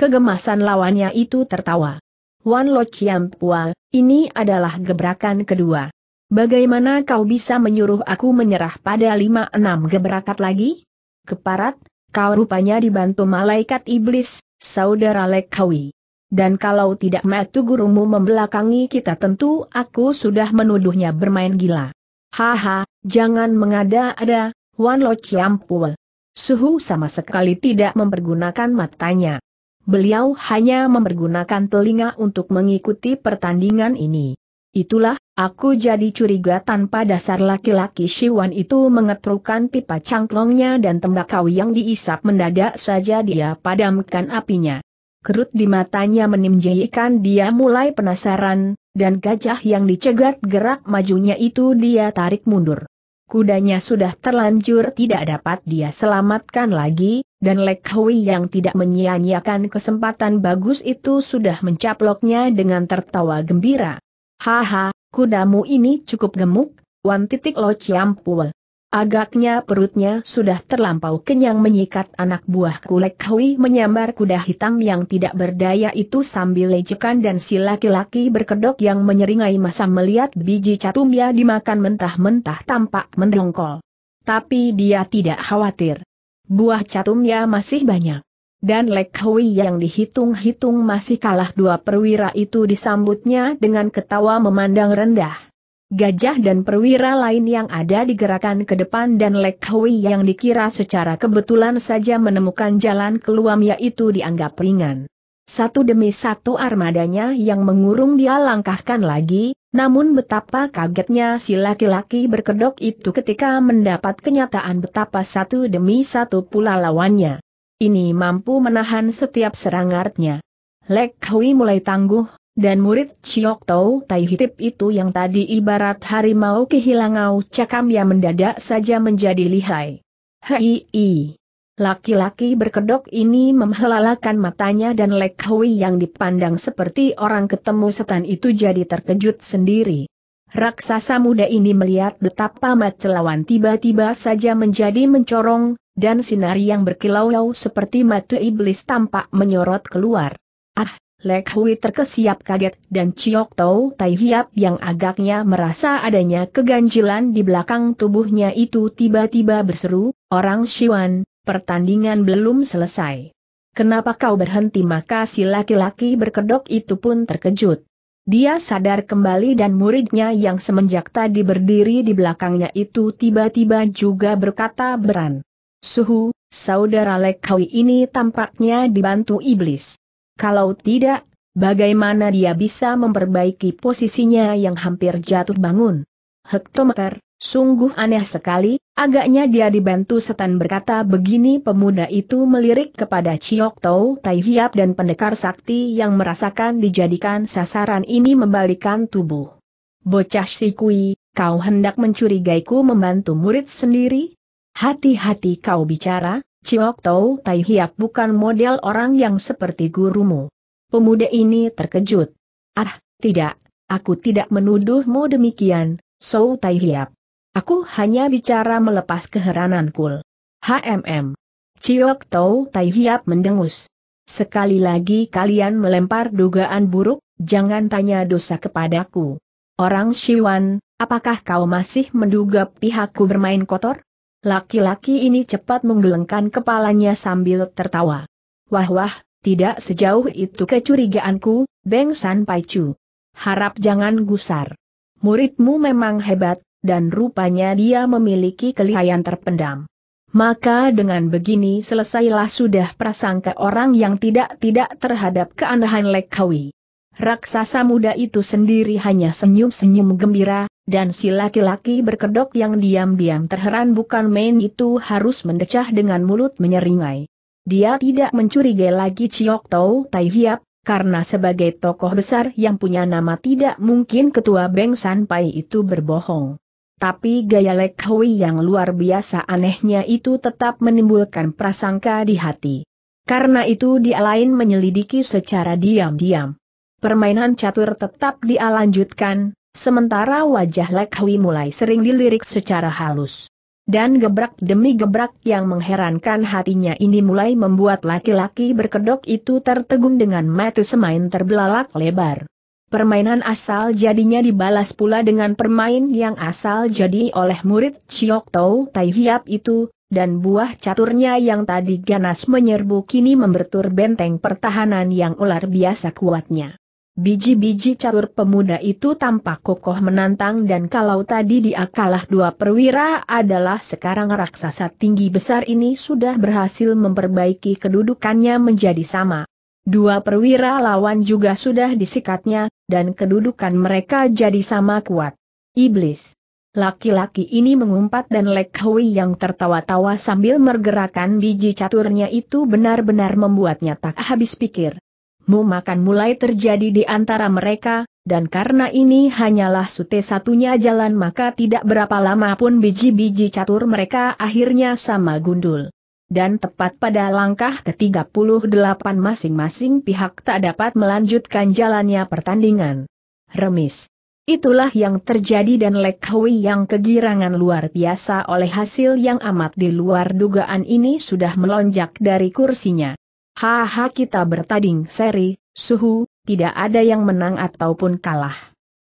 Kegemasan lawannya itu tertawa. Wan Lo Chiam Pua, ini adalah gebrakan kedua. Bagaimana kau bisa menyuruh aku menyerah pada lima enam gebrakat lagi? Keparat, kau rupanya dibantu malaikat iblis, saudara Lek Hui. Dan kalau tidak metu gurumu membelakangi kita tentu aku sudah menuduhnya bermain gila. Haha, jangan mengada-ada, Wan Lo Chiampul. Suhu sama sekali tidak mempergunakan matanya. Beliau hanya mempergunakan telinga untuk mengikuti pertandingan ini. Itulah, aku jadi curiga tanpa dasar laki-laki Wan itu mengetrukan pipa cangklongnya dan tembakau yang diisap mendadak saja dia padamkan apinya. Kerut di matanya menimjikan dia mulai penasaran, dan gajah yang dicegat gerak majunya itu dia tarik mundur kudanya sudah terlanjur tidak dapat dia selamatkan lagi, dan Lek Hui yang tidak menyia-nyiakan kesempatan bagus itu sudah mencaploknya dengan tertawa gembira. Haha, kudamu ini cukup gemuk, Wan titik lo ciampul. Agaknya perutnya sudah terlampau kenyang menyikat anak buah kulek Hui menyambar kuda hitam yang tidak berdaya itu sambil lejekan dan si laki-laki berkedok yang menyeringai masa melihat biji catumnya dimakan mentah-mentah tampak mendongkol. Tapi dia tidak khawatir. Buah catumnya masih banyak. Dan Lek yang dihitung-hitung masih kalah dua perwira itu disambutnya dengan ketawa memandang rendah. Gajah dan perwira lain yang ada digerakkan ke depan dan Lek Hui yang dikira secara kebetulan saja menemukan jalan keluar yaitu dianggap ringan. Satu demi satu armadanya yang mengurung dia langkahkan lagi, namun betapa kagetnya si laki-laki berkedok itu ketika mendapat kenyataan betapa satu demi satu pula lawannya. Ini mampu menahan setiap serangannya. Lek Hui mulai tangguh, dan murid Chiok Tau Tai Hitip itu yang tadi ibarat harimau kehilangau yang mendadak saja menjadi lihai. Hei, Laki-laki berkedok ini memhelalakan matanya dan Lek Hui yang dipandang seperti orang ketemu setan itu jadi terkejut sendiri. Raksasa muda ini melihat betapa mat celawan tiba-tiba saja menjadi mencorong, dan sinari yang berkilau-lau seperti mata iblis tampak menyorot keluar. Ah, Lek Hui terkesiap kaget dan Chiok Tau Tai Hiap yang agaknya merasa adanya keganjilan di belakang tubuhnya itu tiba-tiba berseru, Orang Siwan, pertandingan belum selesai. Kenapa kau berhenti maka si laki-laki berkedok itu pun terkejut. Dia sadar kembali dan muridnya yang semenjak tadi berdiri di belakangnya itu tiba-tiba juga berkata beran. Suhu, saudara Lek Hui ini tampaknya dibantu iblis. Kalau tidak, bagaimana dia bisa memperbaiki posisinya yang hampir jatuh bangun? Hektometer, sungguh aneh sekali, agaknya dia dibantu setan berkata begini pemuda itu melirik kepada Chiok Tau Tai Hiap dan pendekar sakti yang merasakan dijadikan sasaran ini membalikan tubuh. Bocah si kau hendak mencurigaiku membantu murid sendiri? Hati-hati kau bicara, Ciok Tau Tai Hiap bukan model orang yang seperti gurumu. Pemuda ini terkejut. Ah, tidak, aku tidak menuduhmu demikian, So Tai Hiap. Aku hanya bicara melepas keheranan kul. HMM. Ciok Tau Tai Hiap mendengus. Sekali lagi kalian melempar dugaan buruk, jangan tanya dosa kepadaku. Orang Siwan, apakah kau masih menduga pihakku bermain kotor? Laki-laki ini cepat menggelengkan kepalanya sambil tertawa. Wah wah, tidak sejauh itu kecurigaanku, Beng San Paicu. Harap jangan gusar. Muridmu memang hebat, dan rupanya dia memiliki kelihayan terpendam. Maka dengan begini selesailah sudah prasangka orang yang tidak-tidak terhadap keanehan Lekawi. Raksasa muda itu sendiri hanya senyum-senyum gembira, dan si laki-laki berkedok yang diam-diam terheran bukan main itu harus mendecah dengan mulut menyeringai. Dia tidak mencurigai lagi Ciok Tau Tai Hiap, karena sebagai tokoh besar yang punya nama tidak mungkin ketua Beng San Pai itu berbohong. Tapi gaya Lek Hui yang luar biasa anehnya itu tetap menimbulkan prasangka di hati. Karena itu dia lain menyelidiki secara diam-diam. Permainan catur tetap dia lanjutkan, sementara wajah Lekhui mulai sering dilirik secara halus. Dan gebrak demi gebrak yang mengherankan hatinya ini mulai membuat laki-laki berkedok itu tertegun dengan mata semain terbelalak lebar. Permainan asal jadinya dibalas pula dengan permain yang asal jadi oleh murid Chiok Tau Tai Hiap itu, dan buah caturnya yang tadi ganas menyerbu kini membertur benteng pertahanan yang ular biasa kuatnya. Biji-biji catur pemuda itu tampak kokoh menantang dan kalau tadi dia kalah dua perwira adalah sekarang raksasa tinggi besar ini sudah berhasil memperbaiki kedudukannya menjadi sama. Dua perwira lawan juga sudah disikatnya, dan kedudukan mereka jadi sama kuat. Iblis. Laki-laki ini mengumpat dan Lek Hui yang tertawa-tawa sambil mergerakan biji caturnya itu benar-benar membuatnya tak habis pikir mumakan mulai terjadi di antara mereka, dan karena ini hanyalah sute satunya jalan maka tidak berapa lama pun biji-biji catur mereka akhirnya sama gundul. Dan tepat pada langkah ke-38 masing-masing pihak tak dapat melanjutkan jalannya pertandingan. Remis. Itulah yang terjadi dan Lek Hui yang kegirangan luar biasa oleh hasil yang amat di luar dugaan ini sudah melonjak dari kursinya. Haha kita bertanding seri, suhu, tidak ada yang menang ataupun kalah.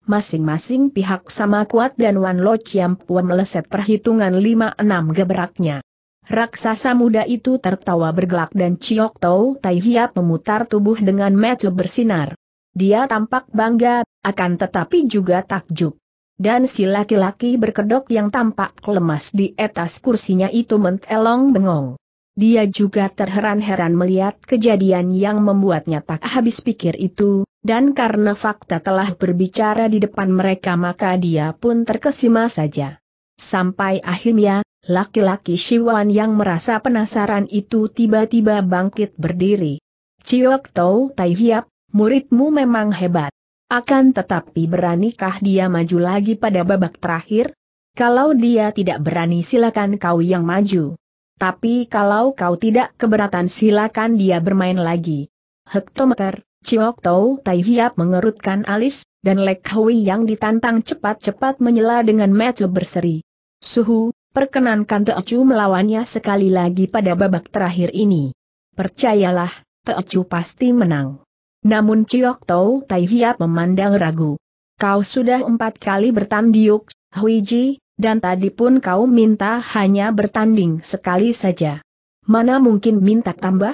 Masing-masing pihak sama kuat dan Wan Lo Chiam Pua meleset perhitungan 5-6 gebraknya. Raksasa muda itu tertawa bergelak dan Ciok Tau Tai Hiap memutar tubuh dengan mata bersinar. Dia tampak bangga, akan tetapi juga takjub. Dan si laki-laki berkedok yang tampak lemas di atas kursinya itu mentelong bengong. Dia juga terheran-heran melihat kejadian yang membuatnya tak habis pikir itu, dan karena fakta telah berbicara di depan mereka maka dia pun terkesima saja. Sampai akhirnya, laki-laki Siwan yang merasa penasaran itu tiba-tiba bangkit berdiri. Ciyok Tau Tai Hiap, muridmu memang hebat. Akan tetapi beranikah dia maju lagi pada babak terakhir? Kalau dia tidak berani silakan kau yang maju. Tapi kalau kau tidak keberatan silakan dia bermain lagi. Hektometer, Chiok Tau Tai Hiap mengerutkan alis, dan Lek Hui yang ditantang cepat-cepat menyela dengan match berseri. Suhu, perkenankan Teocu melawannya sekali lagi pada babak terakhir ini. Percayalah, Teocu pasti menang. Namun Chiok Tau Tai Hiap memandang ragu. Kau sudah empat kali bertandiuk, Huiji, dan tadi pun kau minta hanya bertanding sekali saja. Mana mungkin minta tambah?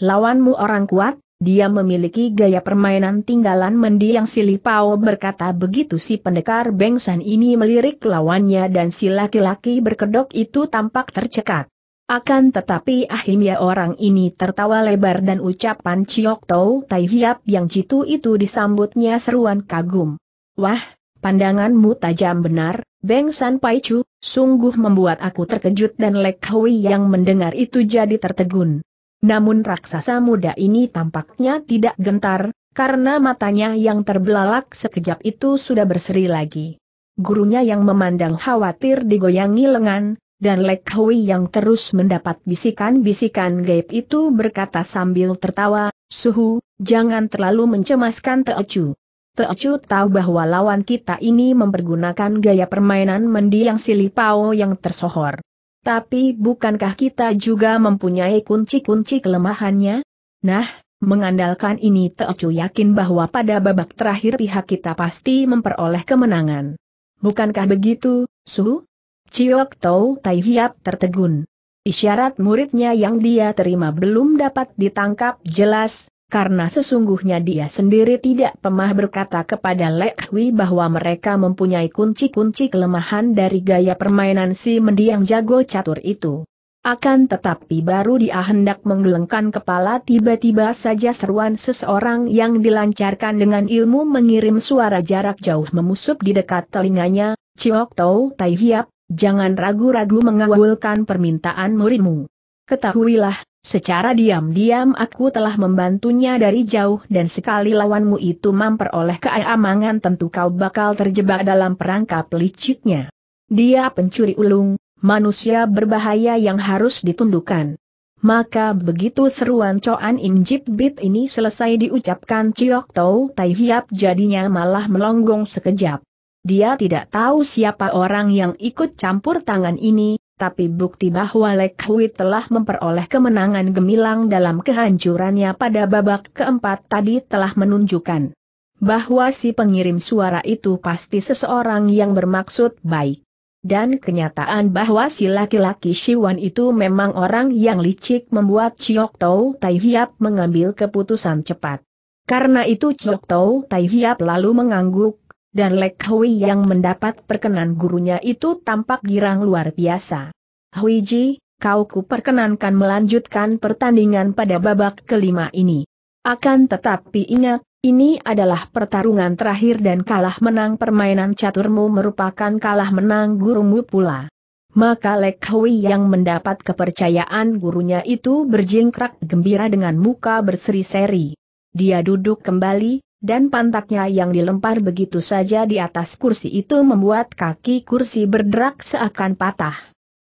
Lawanmu orang kuat, dia memiliki gaya permainan tinggalan mendiang Silipao berkata begitu si pendekar bengsan ini melirik lawannya dan si laki-laki berkedok itu tampak tercekat. Akan tetapi akhirnya orang ini tertawa lebar dan ucapan Ciok Tau Tai Hiap yang jitu itu disambutnya seruan kagum. Wah, pandanganmu tajam benar, Beng San Pai Chu, sungguh membuat aku terkejut dan Lek Hui yang mendengar itu jadi tertegun. Namun raksasa muda ini tampaknya tidak gentar, karena matanya yang terbelalak sekejap itu sudah berseri lagi. Gurunya yang memandang khawatir digoyangi lengan, dan Lek Hui yang terus mendapat bisikan-bisikan gaib itu berkata sambil tertawa, Suhu, jangan terlalu mencemaskan Teocu. Teocu tahu bahwa lawan kita ini mempergunakan gaya permainan mendiang Silipao yang tersohor. Tapi bukankah kita juga mempunyai kunci-kunci kelemahannya? Nah, mengandalkan ini Teocu yakin bahwa pada babak terakhir pihak kita pasti memperoleh kemenangan. Bukankah begitu, Su? Ciok Tau Tai Hiap tertegun. Isyarat muridnya yang dia terima belum dapat ditangkap jelas, karena sesungguhnya dia sendiri tidak pemah berkata kepada Lek bahwa mereka mempunyai kunci-kunci kelemahan dari gaya permainan si mendiang jago catur itu. Akan tetapi baru dia hendak menggelengkan kepala tiba-tiba saja seruan seseorang yang dilancarkan dengan ilmu mengirim suara jarak jauh memusup di dekat telinganya, Ciok Tau Tai Hiap, jangan ragu-ragu mengawulkan permintaan muridmu. Ketahuilah, Secara diam-diam aku telah membantunya dari jauh dan sekali lawanmu itu memperoleh keamanan tentu kau bakal terjebak dalam perangkap liciknya. Dia pencuri ulung, manusia berbahaya yang harus ditundukkan. Maka begitu seruan Coan Im Jip Bit ini selesai diucapkan Ciok Tau Tai Hiap jadinya malah melonggong sekejap. Dia tidak tahu siapa orang yang ikut campur tangan ini, tapi bukti bahwa Lek Hui telah memperoleh kemenangan gemilang dalam kehancurannya pada babak keempat tadi telah menunjukkan bahwa si pengirim suara itu pasti seseorang yang bermaksud baik. Dan kenyataan bahwa si laki-laki Siwan itu memang orang yang licik membuat Chiok Tau Tai Hiap mengambil keputusan cepat. Karena itu Chiok Tau Tai Hiap lalu mengangguk dan Lek Hui yang mendapat perkenan gurunya itu tampak girang luar biasa. Hui Ji, kau perkenankan melanjutkan pertandingan pada babak kelima ini. Akan tetapi ingat, ini adalah pertarungan terakhir dan kalah menang permainan caturmu merupakan kalah menang gurumu pula. Maka Lek Hui yang mendapat kepercayaan gurunya itu berjingkrak gembira dengan muka berseri-seri. Dia duduk kembali, dan pantatnya yang dilempar begitu saja di atas kursi itu membuat kaki kursi berderak seakan patah.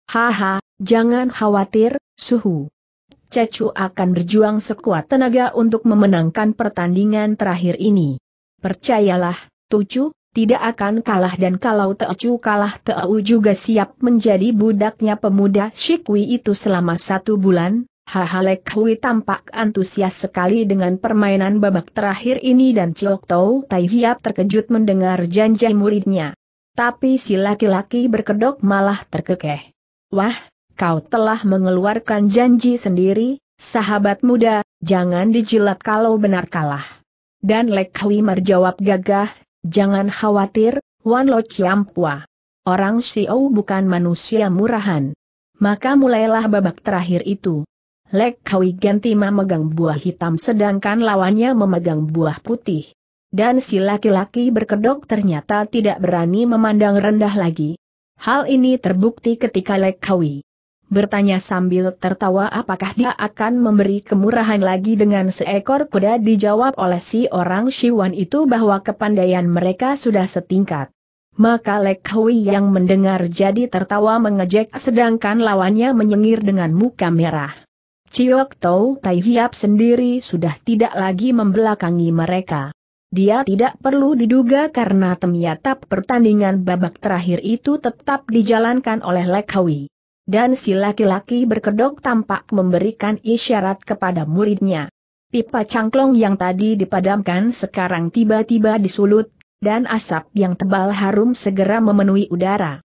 Haha, jangan khawatir, suhu. Cecu akan berjuang sekuat tenaga untuk memenangkan pertandingan terakhir ini. Percayalah, Tucu, tidak akan kalah dan kalau Teocu kalah Teu juga siap menjadi budaknya pemuda Shikwi itu selama satu bulan, Hahalek Hui tampak antusias sekali dengan permainan babak terakhir ini dan Chok Tau Tai Hiap terkejut mendengar janji muridnya. Tapi si laki-laki berkedok malah terkekeh. Wah, kau telah mengeluarkan janji sendiri, sahabat muda, jangan dijilat kalau benar kalah. Dan Lek Hui menjawab gagah, jangan khawatir, Wan Lo Pua. Orang Xiao bukan manusia murahan. Maka mulailah babak terakhir itu. Lek Kawi Gentima memegang buah hitam sedangkan lawannya memegang buah putih. Dan si laki-laki berkedok ternyata tidak berani memandang rendah lagi. Hal ini terbukti ketika Lek Kawi bertanya sambil tertawa apakah dia akan memberi kemurahan lagi dengan seekor kuda dijawab oleh si orang Siwan itu bahwa kepandaian mereka sudah setingkat. Maka Lek Hui yang mendengar jadi tertawa mengejek sedangkan lawannya menyengir dengan muka merah. Ciok Tau Tai Hiap sendiri sudah tidak lagi membelakangi mereka. Dia tidak perlu diduga karena temiatap pertandingan babak terakhir itu tetap dijalankan oleh Lekawi. Dan si laki-laki berkedok tampak memberikan isyarat kepada muridnya. Pipa cangklong yang tadi dipadamkan sekarang tiba-tiba disulut, dan asap yang tebal harum segera memenuhi udara.